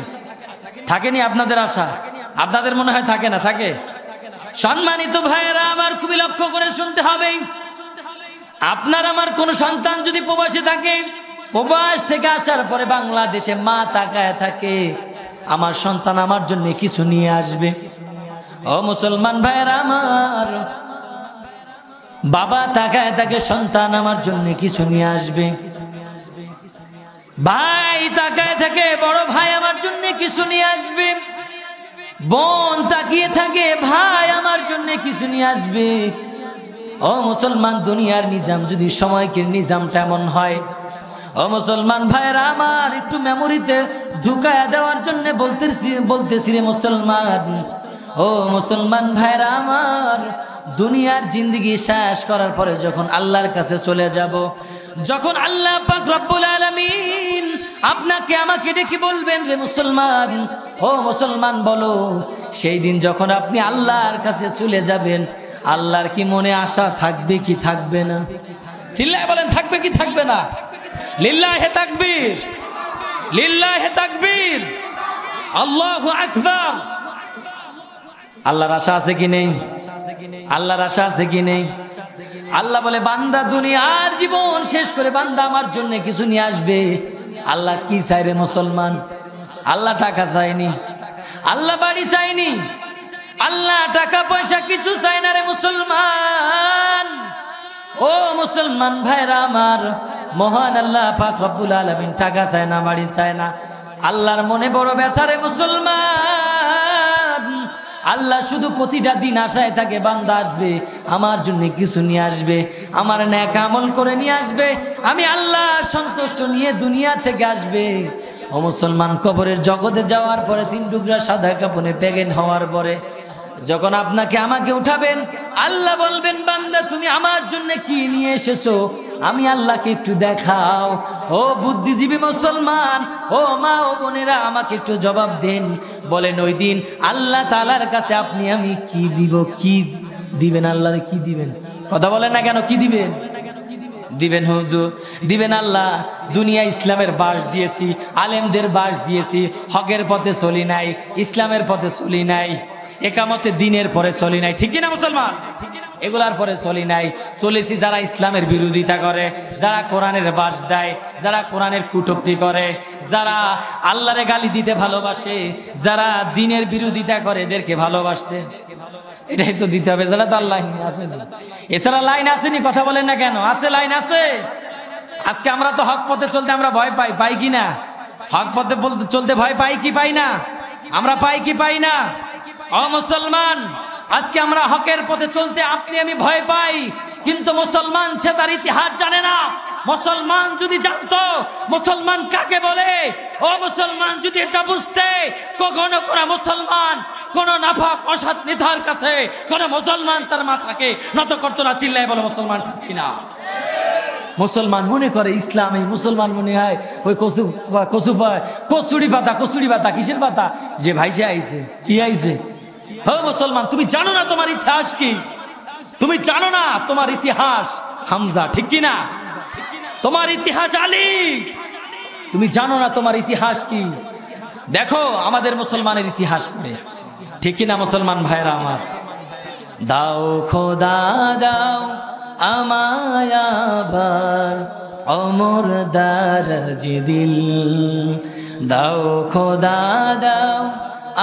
Speaker 1: থাকেনি আপনাদের আশা আপনাদের মনে হয় থাকে না থাকে সম্মানিত ভাইয়েরা আমার খুবই লক্ষ্য করে শুনতে হবে আপনার আমার কোন সন্তান যদি প্রবাসে থাকে প্রবাস থেকে আসার পরে বাংলাদেশে মা তাকায় থাকে আমার সন্তান আমার জন্য কিছু নিয়ে আসবে ও মুসলমান ভাইয়ের আমার বাবা তাকায় থাকে সন্তান আমার জন্য কিছু নিয়ে আসবে ভাই তাকায় থাকে বড় ভাই আমার জন্য কিছু নিয়ে আসবে বোন তাকিয়ে থাকে ভাই আমার জন্য কিছু নিয়ে আসবে ও মুসলমান দুনিয়ার নিজাম যদি সময়কে নিজাম তেমন হয় ও মুসলমান ভাইরা আমার একটু মেমোরিতে ঢুকায়া দেওয়ার জন্য বলতেছি বলতেছি রে মুসলমান ও মুসলমান ভাইরা আমার দুনিয়ার জিন্দগি শেষ করার পরে যখন আল্লাহর কাছে চলে যাব যখন আল্লাহ পাক রব্বুল আলামিন আপনাকে আমাকে ডেকে বলবেন রে মুসলমান ও মুসলমান বলো সেই দিন যখন আপনি আল্লাহর কাছে চলে যাবেন আল্লাহর কি মনে আশা থাকবে কি থাকবে না চিল্লায় বলেন থাকবে কি থাকবে না লিল্লা হে তাকবীর লিল্লা হে তাকবীর আল্লাহ আকবার আল্লাহর আশা আছে কি নেই আল্লাহর আশা আছে কি নেই আল্লাহ বলে বান্দা দুনিয়ার জীবন শেষ করে বান্দা আমার জন্য কিছু নিয়ে আসবে আল্লাহ কি চাই রে মুসলমান আল্লাহ টাকা চায়নি আল্লাহ বাড়ি চাইনি আল্লাহ টাকা পয়সা কিছু চাই না রে মুসলমান ও মুসলমান ভাইরা আমার মহান আল্লাহ পাক রব্বুল আলমিন টাকা চায় না বাড়ি চায় না আল্লাহর মনে বড় ব্যথা রে মুসলমান আল্লাহ শুধু প্রতিটা দিন আশায় থাকে বান্দা আসবে আমার জন্য কিছু নিয়ে আসবে আমার ন্যাক আমল করে নিয়ে আসবে আমি আল্লাহ সন্তুষ্ট নিয়ে দুনিয়া থেকে আসবে ও মুসলমান কবরের জগতে যাওয়ার পরে তিন টুকরা সাদা কাপড়ে প্যাগেন হওয়ার পরে যখন আপনাকে আমাকে উঠাবেন আল্লাহ বলবেন বান্দা তুমি আমার জন্য কি নিয়ে এসেছো আমি আল্লাহকে একটু দেখাও ও বুদ্ধিজীবী মুসলমান ও মা ও বোনেরা আমাকে একটু জবাব দেন বলেন ওই দিন আল্লাহ তালার কাছে আপনি আমি কি দিব কি দিবেন আল্লাহ কি দিবেন কথা বলেন না কেন কি দিবেন দিবেন হুজু দিবেন আল্লাহ দুনিয়া ইসলামের বাস দিয়েছি আলেমদের বাস দিয়েছি হকের পথে চলি নাই ইসলামের পথে চলি নাই একামতে দিনের পরে চলি নাই ঠিক কিনা মুসলমান এগুলার পরে চলি নাই চলেছি যারা ইসলামের বিরোধিতা করে যারা কোরআনের বাস দেয় যারা কোরআনের কুটুক্তি করে যারা আল্লাহরে গালি দিতে ভালোবাসে যারা দিনের বিরোধিতা করে এদেরকে ভালোবাসতে এটাই তো দিতে হবে যারা তো আল্লাহ আছে এছাড়া লাইন আসেনি কথা বলেন না কেন আছে লাইন আছে আজকে আমরা তো হক পথে চলতে আমরা ভয় পাই পাই কি না হক পথে চলতে ভয় পাই কি পাই না আমরা পাই কি পাই না অ মুসলমান আজকে আমরা হকের পথে চলতে আপনি আমি ভয় পাই কিন্তু মুসলমান সে তার ইতিহাস জানে না মুসলমান যদি জানতো মুসলমান কাকে বলে ও মুসলমান যদি এটা বুঝতে কখনো কোনো মুসলমান কোন নাফাক অসাত নিধার কাছে কোন মুসলমান তার মাথাকে নত করতো না চিল্লায় বলে মুসলমান ঠিক না মুসলমান মনে করে ইসলামে মুসলমান মনে হয় ওই কসু কসু কচুরি পাতা কচুরি পাতা কিসের পাতা যে ভাইসে আইছে ই আইছে হ মুসলমান তুমি জানো না তোমার ইতিহাস কি তুমি জানো না তোমার ইতিহাস হামজা ঠিক কি না তোমার ইতিহাস আলী তুমি জানো না তোমার ইতিহাস কি দেখো আমাদের মুসলমানের ইতিহাস ঠিক কিনা না মুসলমান ভাইরা আমার দাও খোদা দাও আমায়াবার অমর দারাজ দিল দাও খোদা দাও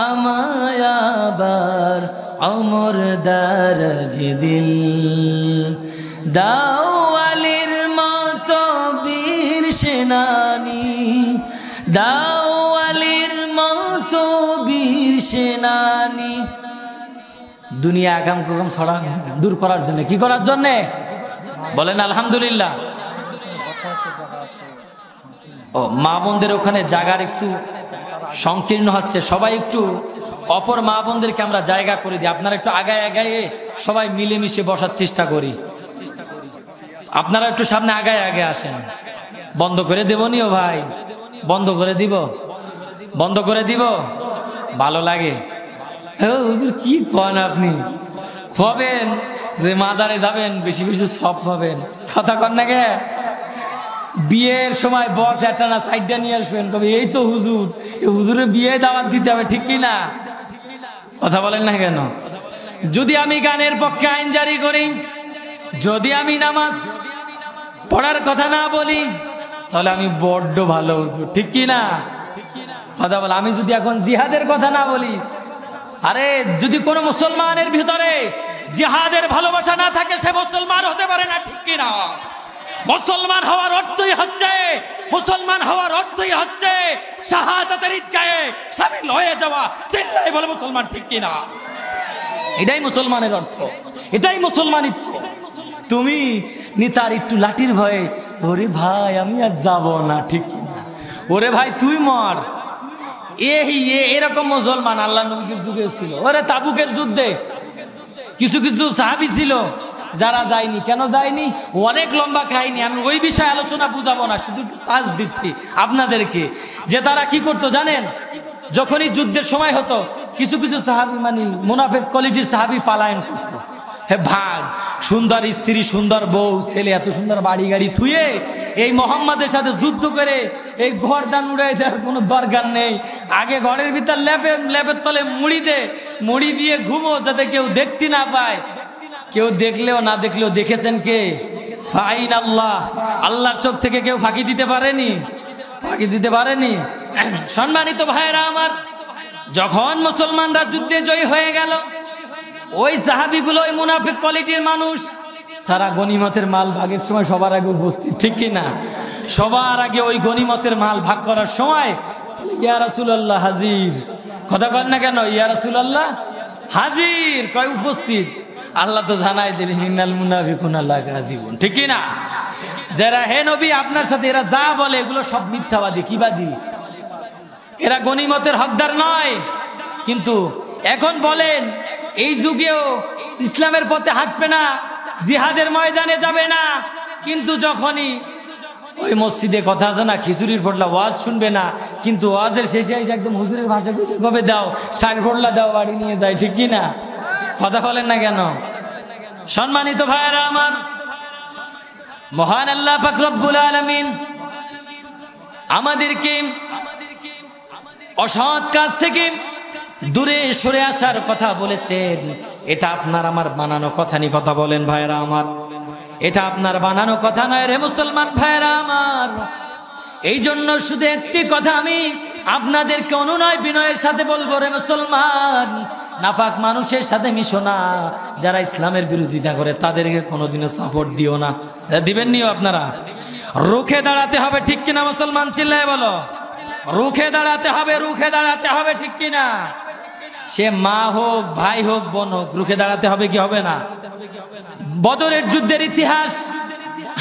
Speaker 1: আমার আবার অমর দারাজ দিল দাওয়ালির মতো বীর সেনানি দাওয়ালির মতো বীর সেনানি দুনিয়া আগাম কুগাম ছড়া দূর করার জন্য কি করার জন্যে বলেন আলহামদুলিল্লাহ ও মা বোনদের ওখানে জাগার একটু সংকীর্ণ হচ্ছে সবাই একটু অপর মা বোনদেরকে আমরা জায়গা করে দিই আপনারা একটু আগায় আগায় সবাই মিলেমিশে বসার চেষ্টা করি আপনারা একটু সামনে আগায় আগে আসেন বন্ধ করে ও ভাই বন্ধ করে দিব বন্ধ করে দিব ভালো লাগে হুজুর কি কন আপনি খোয়াবেন যে মাজারে যাবেন বেশি বেশি সব পাবেন কথা কন না কে বিয়ের সময় বস একটা সাইডটা নিয়ে আসবেন কবে এই তো হুজুর এই হুজুরে বিয়ে দাওয়াত দিতে হবে ঠিক কিনা কথা বলেন না কেন যদি আমি গানের পক্ষে আইন জারি করি যদি আমি নামাজ পড়ার কথা না বলি তাহলে আমি বড্ড ভালো হুজুর ঠিক কিনা কথা বল আমি যদি এখন জিহাদের কথা না বলি আরে যদি কোনো মুসলমানের ভিতরে জিহাদের ভালোবাসা না থাকে সে মুসলমান হতে পারে না ঠিক কিনা মুসলমান হওয়ার অর্থই হচ্ছে মুসলমান হওয়ার অর্থই হচ্ছে শাহাদাতের ঈদগায়ে সামিল হয়ে যাওয়া চিল্লাই বলে মুসলমান ঠিক কিনা এটাই মুসলমানের অর্থ এটাই মুসলমান মুসলমানিত্ব তুমি নিতার একটু লাঠির ভয়ে ওরে ভাই আমি আর যাব না ঠিক কিনা ওরে ভাই তুই মর এই এরকম মুসলমান আল্লাহ নবীর যুগে ছিল ওরে তাবুকের যুদ্ধে কিছু কিছু সাহাবি ছিল যারা যায়নি কেন যায়নি অনেক লম্বা কাহিনী আমি ওই বিষয়ে আলোচনা বুঝাবো না শুধু টাচ দিচ্ছি আপনাদেরকে যে তারা কি করতো জানেন যখনই যুদ্ধের সময় হতো কিছু কিছু সাহাবি মানে মুনাফেক কোয়ালিটির সাহাবি পালায়ন করতো হে ভাগ সুন্দর স্ত্রী সুন্দর বউ ছেলে এত সুন্দর বাড়ি গাড়ি থুয়ে এই মোহাম্মদের সাথে যুদ্ধ করে এই ঘর দান উড়াই দেওয়ার কোনো দরকার নেই আগে ঘরের ভিতর ল্যাপে ল্যাপের তলে মুড়ি দে মুড়ি দিয়ে ঘুমো যাতে কেউ দেখতে না পায় কেউ দেখলেও না দেখলেও দেখেছেন কে ফাইন আল্লাহ আল্লাহর চোখ থেকে কেউ ফাঁকি দিতে পারেনি ফাঁকি দিতে পারেনি সম্মানিত ভাইয়েরা আমার যখন মুসলমানরা যুদ্ধে জয়ী হয়ে গেল ওই জাহাবিগুলো ওই মুনাফিক কোয়ালিটির মানুষ তারা গনিমতের মাল ভাগের সময় সবার আগে উপস্থিত ঠিক কিনা সবার আগে ওই গনিমতের মাল ভাগ করার সময় ইয়া রাসুলাল্লাহ হাজির কথা কর না কেন ইয়া রাসুলাল্লাহ হাজির কয় উপস্থিত আল্লাহ তো জানাই দিল হিনাল মুনাফিকুন আল্লাহ দিবন ঠিক কিনা যারা হে নবী আপনার সাথে এরা যা বলে এগুলো সব মিথ্যাবাদী কিবাদী এরা গনিমতের হকদার নয় কিন্তু এখন বলেন এই যুগেও ইসলামের পথে হাঁটবে না জিহাদের ময়দানে যাবে না কিন্তু যখনই ওই মসজিদে কথা আছে না খিচুড়ির ফোটলা ওয়াজ শুনবে না কিন্তু ওয়াজের শেষে এসে একদম হুজুরের ভাষা কবে দাও শাড়ি ফোটলা দাও বাড়ি নিয়ে যায় ঠিক কিনা কথা বলেন না কেন সম্মানিত ভাইয়েরা আমার মহান আল্লাহ ফাকরবুল আলমিন আমাদেরকে অসৎ কাজ থেকে দূরে সরে আসার কথা বলেছেন এটা আপনার আমার বানানো কথা নি কথা বলেন ভাইরা আমার এটা আপনার বানানো কথা নয় রে মুসলমান ভাইরা আমার এই জন্য শুধু একটি কথা আমি আপনাদেরকে অনুনয় বিনয়ের সাথে বলবো রে মুসলমান নাফাক মানুষের সাথে মিশো না যারা ইসলামের বিরোধিতা করে তাদেরকে কোনোদিনও সাপোর্ট দিও না দিবেন নিও আপনারা রুখে দাঁড়াতে হবে ঠিক কিনা মুসলমান চিল্লায় বলো রুখে দাঁড়াতে হবে রুখে দাঁড়াতে হবে ঠিক কিনা সে মা হোক ভাই হোক বোন হোক রুখে দাঁড়াতে হবে কি হবে না বদরের যুদ্ধের ইতিহাস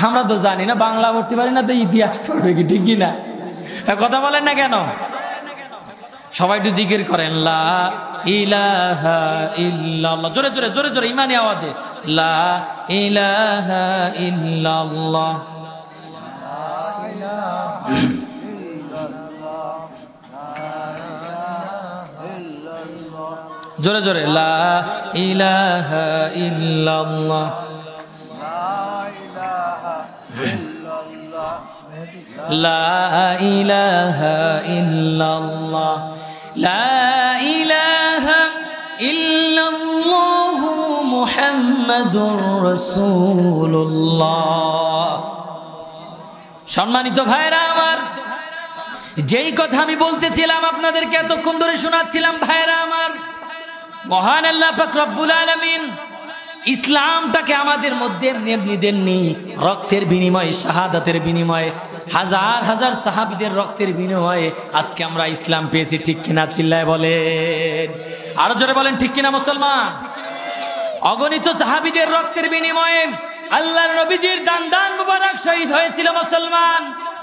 Speaker 1: আমরা তো জানি না বাংলা পড়তে পারি না তো ইতিহাস পড়বে কি ঠিক কিনা কথা বলেন না কেন সবাই একটু জিজ্ঞের করেন লা ইলাহা জোরে জোরে জোরে জোরে ইমানি আওয়াজে লা ইলাহা ইল্লাল্লাহ জোরে জোরে লা লা লা ইলাহা সম্মানিত ভাইরা আমার যেই কথা আমি বলতেছিলাম আপনাদেরকে এতক্ষণ ধরে শোনাচ্ছিলাম ভাইরা আমার মহান আল্লাহ রব্বুল আলমিন ইসলামটাকে আমাদের মধ্যে এমনি দেননি রক্তের বিনিময়ে শাহাদাতের বিনিময়ে হাজার হাজার সাহাবিদের রক্তের বিনিময়ে আজকে আমরা ইসলাম পেয়েছি ঠিক কিনা চিল্লায় বলেন আরো জোরে বলেন ঠিক কিনা মুসলমান অগণিত সাহাবিদের রক্তের বিনিময়ে আল্লাহ নবীজির দান দান মুবারক শহীদ হয়েছিল মুসলমান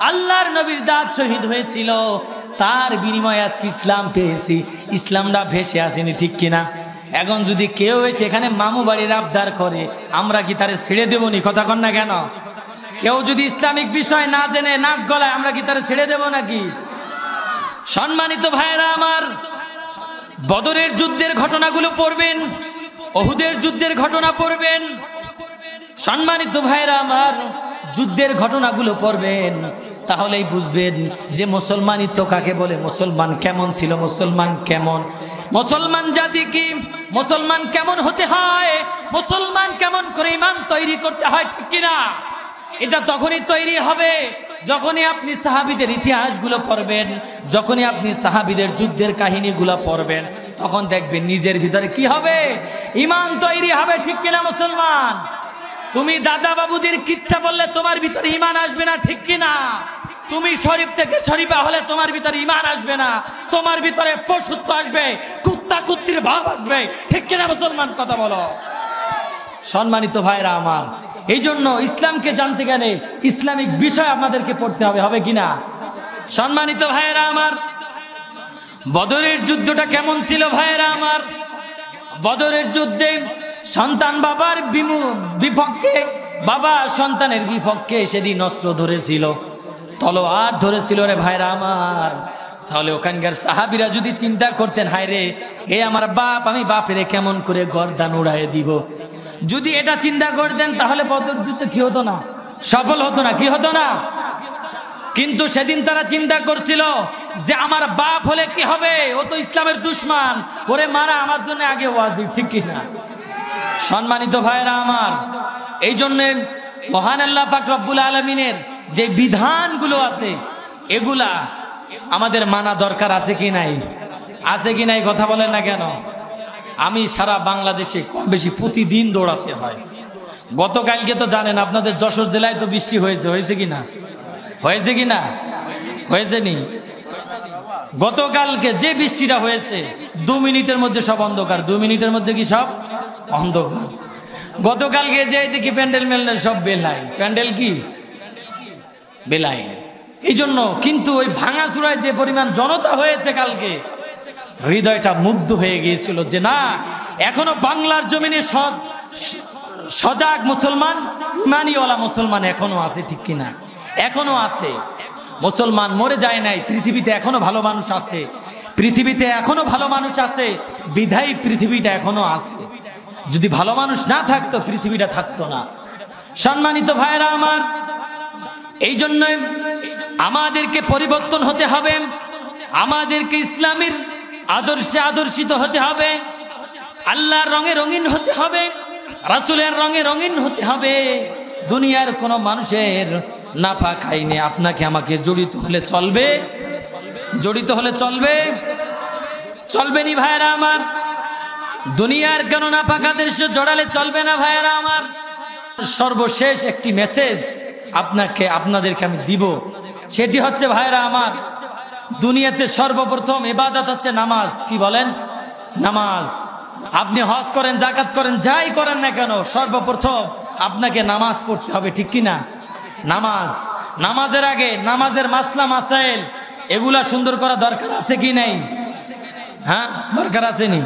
Speaker 1: আল্লাহর নবীর দাঁত শহীদ হয়েছিল তার বিনিময়ে আজকে ইসলাম পেয়েছি ইসলামটা ভেসে আসেনি ঠিক কিনা এখন যদি কেউ এসে এখানে মামু বাড়ির আবদার করে আমরা কি তারে ছেড়ে নি কথা কন না কেন কেউ যদি ইসলামিক বিষয় না জেনে নাক গলায় আমরা কি তারে ছেড়ে দেব নাকি সম্মানিত ভাইরা আমার বদরের যুদ্ধের ঘটনাগুলো পড়বেন অহুদের যুদ্ধের ঘটনা পড়বেন সম্মানিত ভাইরা আমার যুদ্ধের ঘটনাগুলো পড়বেন তাহলেই বুঝবেন যে মুসলমানই তো কাকে বলে মুসলমান কেমন ছিল মুসলমান কেমন মুসলমান জাতি কি মুসলমান কেমন হতে হয় মুসলমান কেমন করে ইমান তৈরি করতে হয় ঠিক কিনা এটা তখনই তৈরি হবে যখনই আপনি সাহাবিদের ইতিহাসগুলো পড়বেন যখনই আপনি সাহাবিদের যুদ্ধের কাহিনীগুলো পড়বেন তখন দেখবেন নিজের ভিতরে কি হবে ইমান তৈরি হবে ঠিক কিনা মুসলমান তুমি দাদা বাবুদের কিচ্ছা বললে তোমার ভিতরে ইমান আসবে না ঠিক কি না তুমি শরীফ থেকে শরীফা হলে তোমার ভিতরে ইমান আসবে না তোমার ভিতরে পশুত্ব আসবে কুত্তা কুত্তির ভাব আসবে ঠিক কিনা মুসলমান কথা বলো সম্মানিত ভাইরা আমার এই জন্য ইসলামকে জানতে গেলে ইসলামিক বিষয় আপনাদেরকে পড়তে হবে হবে কিনা সম্মানিত ভাইয়েরা আমার বদরের যুদ্ধটা কেমন ছিল ভাইয়েরা আমার বদরের যুদ্ধে সন্তান বাবার বিপক্ষে বাবা সন্তানের বিপক্ষে সেদিন অস্ত্র ধরেছিল তলোয়ার ধরেছিল রে ভাইরা আমার তাহলে ওখানকার সাহাবিরা যদি চিন্তা করতেন হায় রে এ আমার বাপ আমি বাপের কেমন করে গরদান উড়াই দিব যদি এটা চিন্তা করতেন তাহলে বদর যুদ্ধ কি হতো না সফল হতো না কি হতো না কিন্তু সেদিন তারা চিন্তা করছিল যে আমার বাপ হলে কি হবে ও তো ইসলামের দুশ্মান ওরে মারা আমার জন্য আগে ওয়াজিব ঠিক কিনা সম্মানিত ভাইরা আমার এই জন্যে মহান আল্লাহ পাক রব্বুল আলমিনের যে বিধানগুলো আছে এগুলা আমাদের মানা দরকার আছে কি নাই আছে কি নাই কথা বলেন না কেন আমি সারা বাংলাদেশে কম বেশি প্রতিদিন দৌড়াতে হয় গতকালকে তো জানেন আপনাদের যশোর জেলায় তো বৃষ্টি হয়েছে হয়েছে কি না হয়েছে কি না হয়েছে নি গতকালকে যে বৃষ্টিটা হয়েছে দু মিনিটের মধ্যে সব অন্ধকার দু মিনিটের মধ্যে কি সব অন্ধকার গতকালকে যাই দেখি প্যান্ডেল মেলনে সব বেলাই প্যান্ডেল কি বেলাই এই জন্য কিন্তু ওই ভাঙা চুরায় যে পরিমাণ জনতা হয়েছে কালকে হৃদয়টা মুগ্ধ হয়ে গিয়েছিল যে না এখনো বাংলার জমিনে সৎ সজাগ মুসলমান ইমানিওয়ালা মুসলমান এখনো আছে ঠিক কিনা এখনো আছে মুসলমান মরে যায় নাই পৃথিবীতে এখনো ভালো মানুষ আছে পৃথিবীতে এখনো ভালো মানুষ আছে বিধায়ী পৃথিবীটা এখনো আছে যদি ভালো মানুষ না থাকতো পৃথিবীটা থাকতো না সম্মানিত ভাইরা আমার এই জন্য আমাদেরকে পরিবর্তন হতে হবে আমাদেরকে ইসলামের আদর্শে আদর্শিত হতে হবে আল্লাহর রঙে রঙিন হতে হবে রাসুলের রঙে রঙিন হতে হবে দুনিয়ার কোনো মানুষের নাফা খাইনি আপনাকে আমাকে জড়িত হলে চলবে জড়িত হলে চলবে চলবেনি ভাইরা আমার দুনিয়ার কেন না পাকাদের সে জড়ালে চলবে না ভাইয়ারা আমার সর্বশেষ একটি মেসেজ আপনাকে আপনাদেরকে আমি দিব সেটি হচ্ছে ভাইরা আমার দুনিয়াতে সর্বপ্রথম এবাদত হচ্ছে নামাজ কি বলেন নামাজ আপনি হজ করেন জাকাত করেন যাই করেন না কেন সর্বপ্রথম আপনাকে নামাজ পড়তে হবে ঠিক কি না নামাজ নামাজের আগে নামাজের মাসলা মাসাইল এগুলা সুন্দর করা দরকার আছে কি নেই হ্যাঁ দরকার নি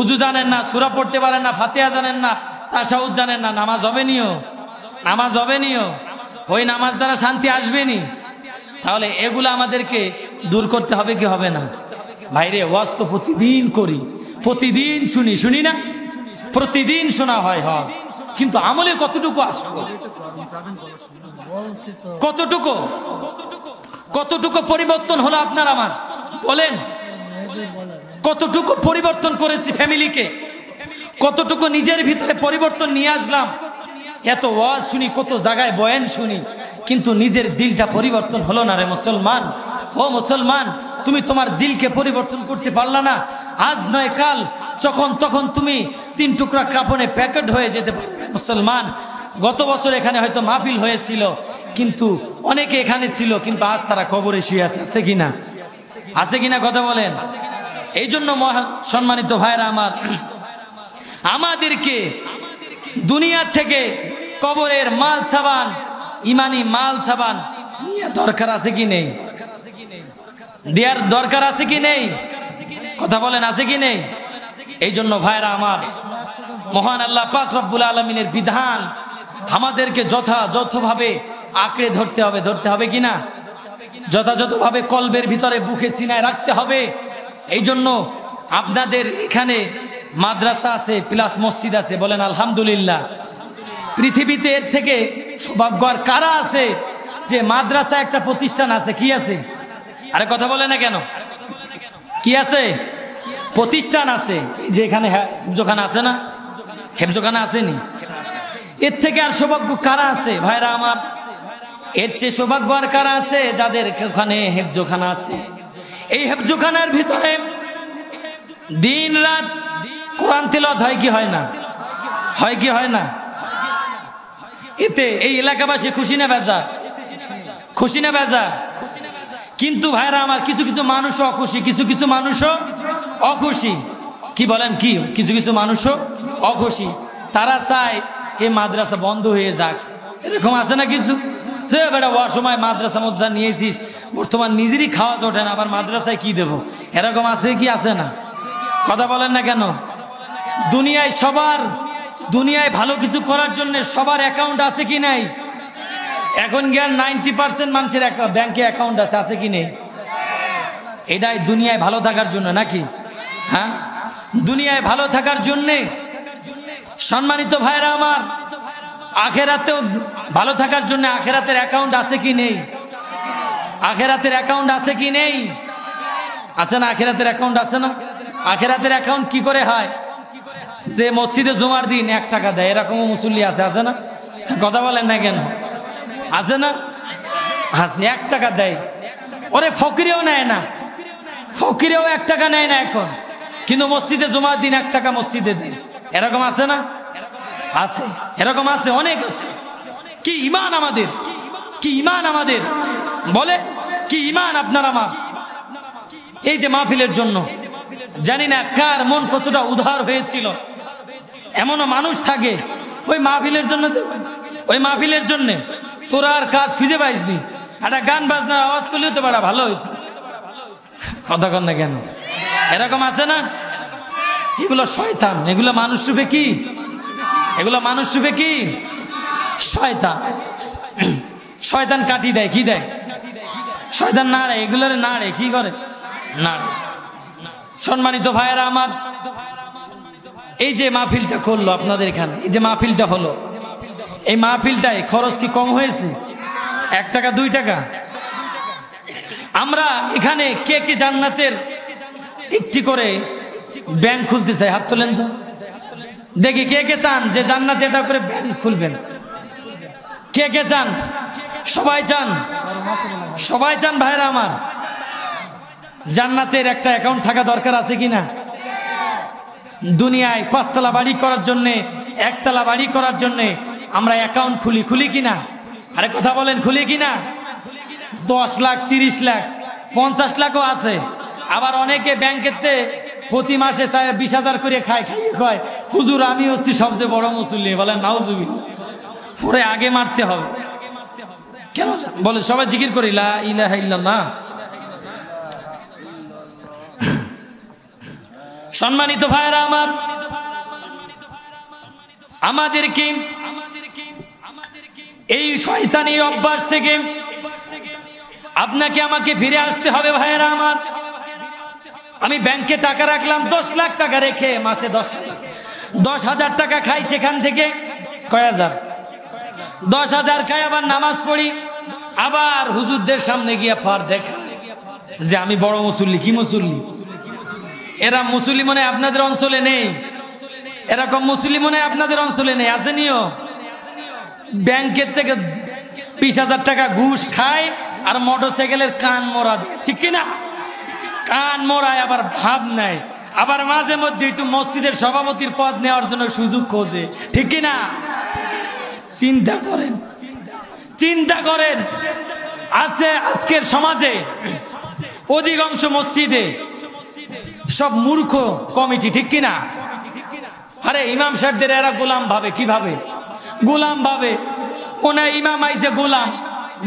Speaker 1: উজু জানেন না সুরা পড়তে পারেন না ফাতেহা জানেন না তাসাউদ জানেন না নামাজ হবে নিও নামাজ হবে নিও ওই নামাজ দ্বারা শান্তি আসবে নি তাহলে এগুলো আমাদেরকে দূর করতে হবে কি হবে না ভাইরে ওয়াজ তো প্রতিদিন করি প্রতিদিন শুনি শুনি না প্রতিদিন শোনা হয় হজ কিন্তু আমলে কতটুকু আসলো কতটুকু কতটুকু পরিবর্তন হলো আপনার আমার বলেন কতটুকু পরিবর্তন করেছি ফ্যামিলিকে কতটুকু নিজের ভিতরে পরিবর্তন নিয়ে আসলাম এত ওয়াজ শুনি কত জায়গায় বয়ান শুনি কিন্তু নিজের দিলটা পরিবর্তন হলো না রে মুসলমান ও মুসলমান তুমি তোমার দিলকে পরিবর্তন করতে পারলা না আজ নয় কাল যখন তখন তুমি তিন টুকরা কাপনে প্যাকেট হয়ে যেতে পারো মুসলমান গত বছর এখানে হয়তো মাহফিল হয়েছিল কিন্তু অনেকে এখানে ছিল কিন্তু আজ তারা কবরে শুয়ে আছে আছে কিনা আছে কিনা কথা বলেন এই জন্য সম্মানিত ভাইরা আমার আমাদেরকে দুনিয়া থেকে কবরের মাল সাবান ইমানি মাল সাবান দরকার আছে কি নেই দেওয়ার দরকার আছে কি নেই কথা বলেন আছে কি নেই এই জন্য ভাইরা আমার মহান আল্লাহ পাক রব্বুল আলমিনের বিধান আমাদেরকে যথাযথভাবে আঁকড়ে ধরতে হবে ধরতে হবে কি না যথাযথভাবে কলবের ভিতরে বুকে সিনায় রাখতে হবে এই জন্য আপনাদের এখানে মাদ্রাসা আছে প্লাস মসজিদ আছে বলেন আলহামদুলিল্লাহ পৃথিবীতে এর থেকে সৌভাগ্যর কারা আছে যে মাদ্রাসা একটা প্রতিষ্ঠান আছে কি আছে আরে কথা বলে না কেন কি আছে প্রতিষ্ঠান আছে যে এখানে হ্যাঁ, হেফজোখানা আছে না হেফজোখানা আসেনি এর থেকে আর সৌভাগ্য কারা আছে ভাইরা আমার এর চেয়ে সৌভাগ্য আর কারা আছে যাদের ওখানে হেফজোখানা আছে এই হেফজুখানার ভিতরে দিন রাত কোরআন তিলত হয় কি হয় না হয় কি হয় না এতে এই এলাকাবাসী খুশি না বেজা খুশি না বেজা কিন্তু ভাইরা আমার কিছু কিছু মানুষও অখুশি কিছু কিছু মানুষও অখুশি কি বলেন কি কিছু কিছু মানুষও অখুশি তারা চায় এই মাদ্রাসা বন্ধ হয়ে যাক এরকম আছে না কিছু যে বেটা ওয়ার সময় মাদ্রাসা মদ্রাসা নিয়েছিস বর্তমান নিজেরই খাওয়া ওঠে না আবার মাদ্রাসায় কি দেব এরকম আছে কি আছে না কথা বলেন না কেন দুনিয়ায় সবার দুনিয়ায় ভালো কিছু করার জন্য সবার অ্যাকাউন্ট আছে কি নাই এখন গিয়ার নাইনটি পার্সেন্ট মানুষের ব্যাংকে অ্যাকাউন্ট আছে আছে কি নেই এটাই দুনিয়ায় ভালো থাকার জন্য নাকি হ্যাঁ দুনিয়ায় ভালো থাকার জন্যে সম্মানিত ভাইরা আমার আখেরাতেও ভালো থাকার জন্য আখেরাতের অ্যাকাউন্ট আছে কি নেই আখেরাতের অ্যাকাউন্ট আছে কি নেই আছে না আখেরাতের অ্যাকাউন্ট আছে না আখেরাতের অ্যাকাউন্ট কি করে হয় যে মসজিদে জমার দিন এক টাকা দেয় এরকমও মুসল্লি আছে আছে না কথা বলেন না কেন আছে না হাসি এক টাকা দেয় ওরে ফকিরেও নেয় না ফকিরেও এক টাকা নেয় না এখন কিন্তু মসজিদে জমার দিন এক টাকা মসজিদে দেয় এরকম আছে না আছে এরকম আছে অনেক আছে কি ইমান আমাদের কি ইমান আমাদের বলে কি ইমান আপনার আমার এই যে মাহফিলের জন্য জানি না কার মন কতটা উধার হয়েছিল এমনও মানুষ থাকে ওই মাহফিলের জন্য ওই মাহফিলের জন্যে তোরা আর কাজ খুঁজে পাইসনি একটা গান বাজনার আওয়াজ করলেও তো বাড়া ভালো হইতো কথা কন না কেন এরকম আছে না এগুলো শয়তান এগুলো মানুষ রূপে কি এগুলো মানুষ রূপে কি শয়তান শয়তান কাটি দেয় কি দেয় শয়তান না রে এগুলো না রে কি করে নাড়ে সম্মানিত ভাইয়েরা আমার এই যে মাহফিলটা করলো আপনাদের এখানে এই যে মাহফিলটা হলো এই মাহফিলটায় খরচ কি কম হয়েছে এক টাকা দুই টাকা আমরা এখানে কে কে জান্নাতের একটি করে ব্যাংক খুলতে চাই হাত তোলেন তো দেখি কে কে চান যে জান্নাতে এটা করে ব্যাংক খুলবেন কে কে চান সবাই চান সবাই চান ভাইরা আমার জান্নাতের একটা অ্যাকাউন্ট থাকা দরকার আছে কি না দুনিয়ায় পাঁচতলা বাড়ি করার জন্যে একতলা বাড়ি করার জন্যে আমরা অ্যাকাউন্ট খুলি খুলি কি না আরে কথা বলেন খুলি কি না দশ লাখ তিরিশ লাখ পঞ্চাশ লাখও আছে আবার অনেকে ব্যাংকের প্রতি মাসে চায় বিশ হাজার করে খায় খাইয়ে খায় হুজুর আমি হচ্ছি সবচেয়ে বড় মুসল্লি বলে নাওজুবি পরে আগে মারতে হবে কেন বলে সবাই জিকির করি লা ইলাহা ইল্লাল্লাহ সম্মানিত ভাইরা আমার আমাদের কি এই শয়তানি অভ্যাস থেকে আপনাকে আমাকে ফিরে আসতে হবে ভাইরা আমার আমি ব্যাংকে টাকা রাখলাম দশ লাখ টাকা রেখে মাসে দশ দশ হাজার টাকা খাই সেখান থেকে কয় হাজার দশ হাজার খাই আবার নামাজ পড়ি আবার হুজুরদের সামনে গিয়ে পার দেখ যে আমি বড় মুসল্লি কি মুসল্লি এরা মুসল্লি মনে আপনাদের অঞ্চলে নেই এরকম মুসল্লি মনে আপনাদের অঞ্চলে নেই আছে নিও ব্যাংকের থেকে বিশ হাজার টাকা ঘুষ খায় আর মোটর সাইকেলের কান মরা ঠিক কিনা কান মোড়ায় আবার ভাব নেয় আবার মাঝে মধ্যে একটু মসজিদের সভাপতির পদ নেওয়ার জন্য সুযোগ খোঁজে ঠিক না চিন্তা করেন চিন্তা করেন আছে আজকের সমাজে অধিকাংশ মসজিদে সব মূর্খ কমিটি ঠিক কিনা আরে ইমাম সাহেবদের এরা গোলাম ভাবে কিভাবে গোলাম ভাবে ওনা ইমাম আইছে গোলাম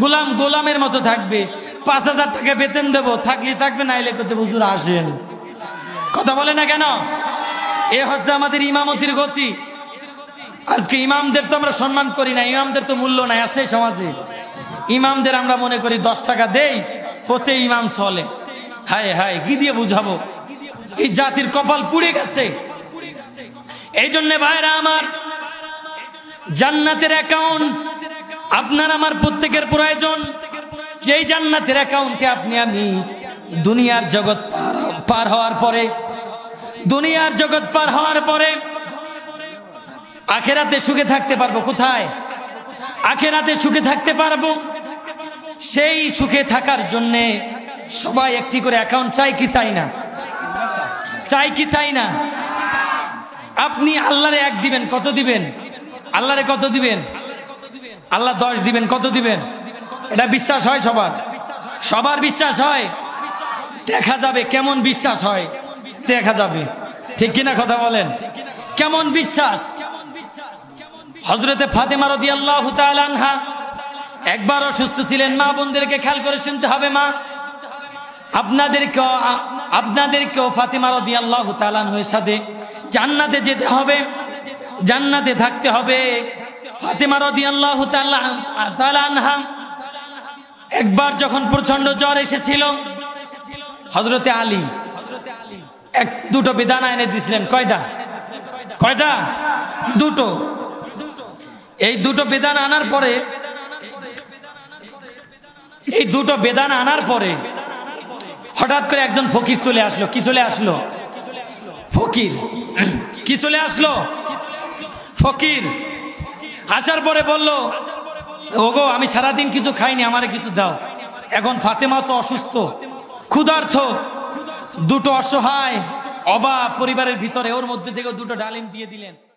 Speaker 1: গোলাম গোলামের মতো থাকবে পাঁচ হাজার টাকা বেতন দেবো থাকলে থাকবে না এলে করতে বুঝুর আসেন কথা বলে না কেন এ হচ্ছে আমাদের ইমামতির গতি আজকে ইমামদের তো আমরা সম্মান করি না ইমামদের তো মূল্য নাই আছে সমাজে ইমামদের আমরা মনে করি দশ টাকা দেই হতে ইমাম চলে হায় হায় কি দিয়ে বুঝাবো এই জাতির কপাল পুড়ে গেছে এই জন্যে ভাইরা আমার জান্নাতের অ্যাকাউন্ট আপনার আমার প্রত্যেকের প্রয়োজন যেই জান্নাতের অ্যাকাউন্টে আপনি আমি দুনিয়ার জগৎ পার হওয়ার পরে দুনিয়ার জগৎ পার হওয়ার পরে আখেরাতে সুখে থাকতে পারবো কোথায় আখেরাতে সুখে থাকতে পারবো সেই সুখে থাকার জন্যে সবাই একটি করে অ্যাকাউন্ট চাই কি চাই না চাই কি চাই না আপনি আল্লাহরে এক দিবেন কত দিবেন আল্লাহরে কত দিবেন আল্লাহ দশ দিবেন কত দিবেন এটা বিশ্বাস হয় সবার সবার বিশ্বাস হয় দেখা যাবে কেমন বিশ্বাস হয় দেখা যাবে ঠিক কিনা কথা বলেন কেমন বিশ্বাস হজরতে ফাতেমা রদি আল্লাহ আনহা একবার অসুস্থ ছিলেন মা বোনদেরকে খেয়াল করে শুনতে হবে মা আপনাদেরকেও আপনাদেরকেও ফাতেমা রদি আল্লাহ তালানহের সাথে জান্নাতে যেতে হবে জান্নাতে থাকতে হবে একবার যখন প্রচন্ড জ্বর এসেছিল হজরতে আলী এক দুটো বিধান এনে দিছিলেন কয়টা কয়টা দুটো এই দুটো বেদান আনার পরে এই দুটো বেদান আনার পরে হঠাৎ করে একজন ফকির চলে আসলো কি চলে আসলো ফকির কি চলে আসলো ফকির আসার পরে বলল ওগো আমি সারাদিন কিছু খাইনি আমারে কিছু দাও এখন ফাতেমা তো অসুস্থ ক্ষুধার্থ দুটো অসহায় অবা পরিবারের ভিতরে ওর মধ্যে থেকে দুটো ডালিম দিয়ে দিলেন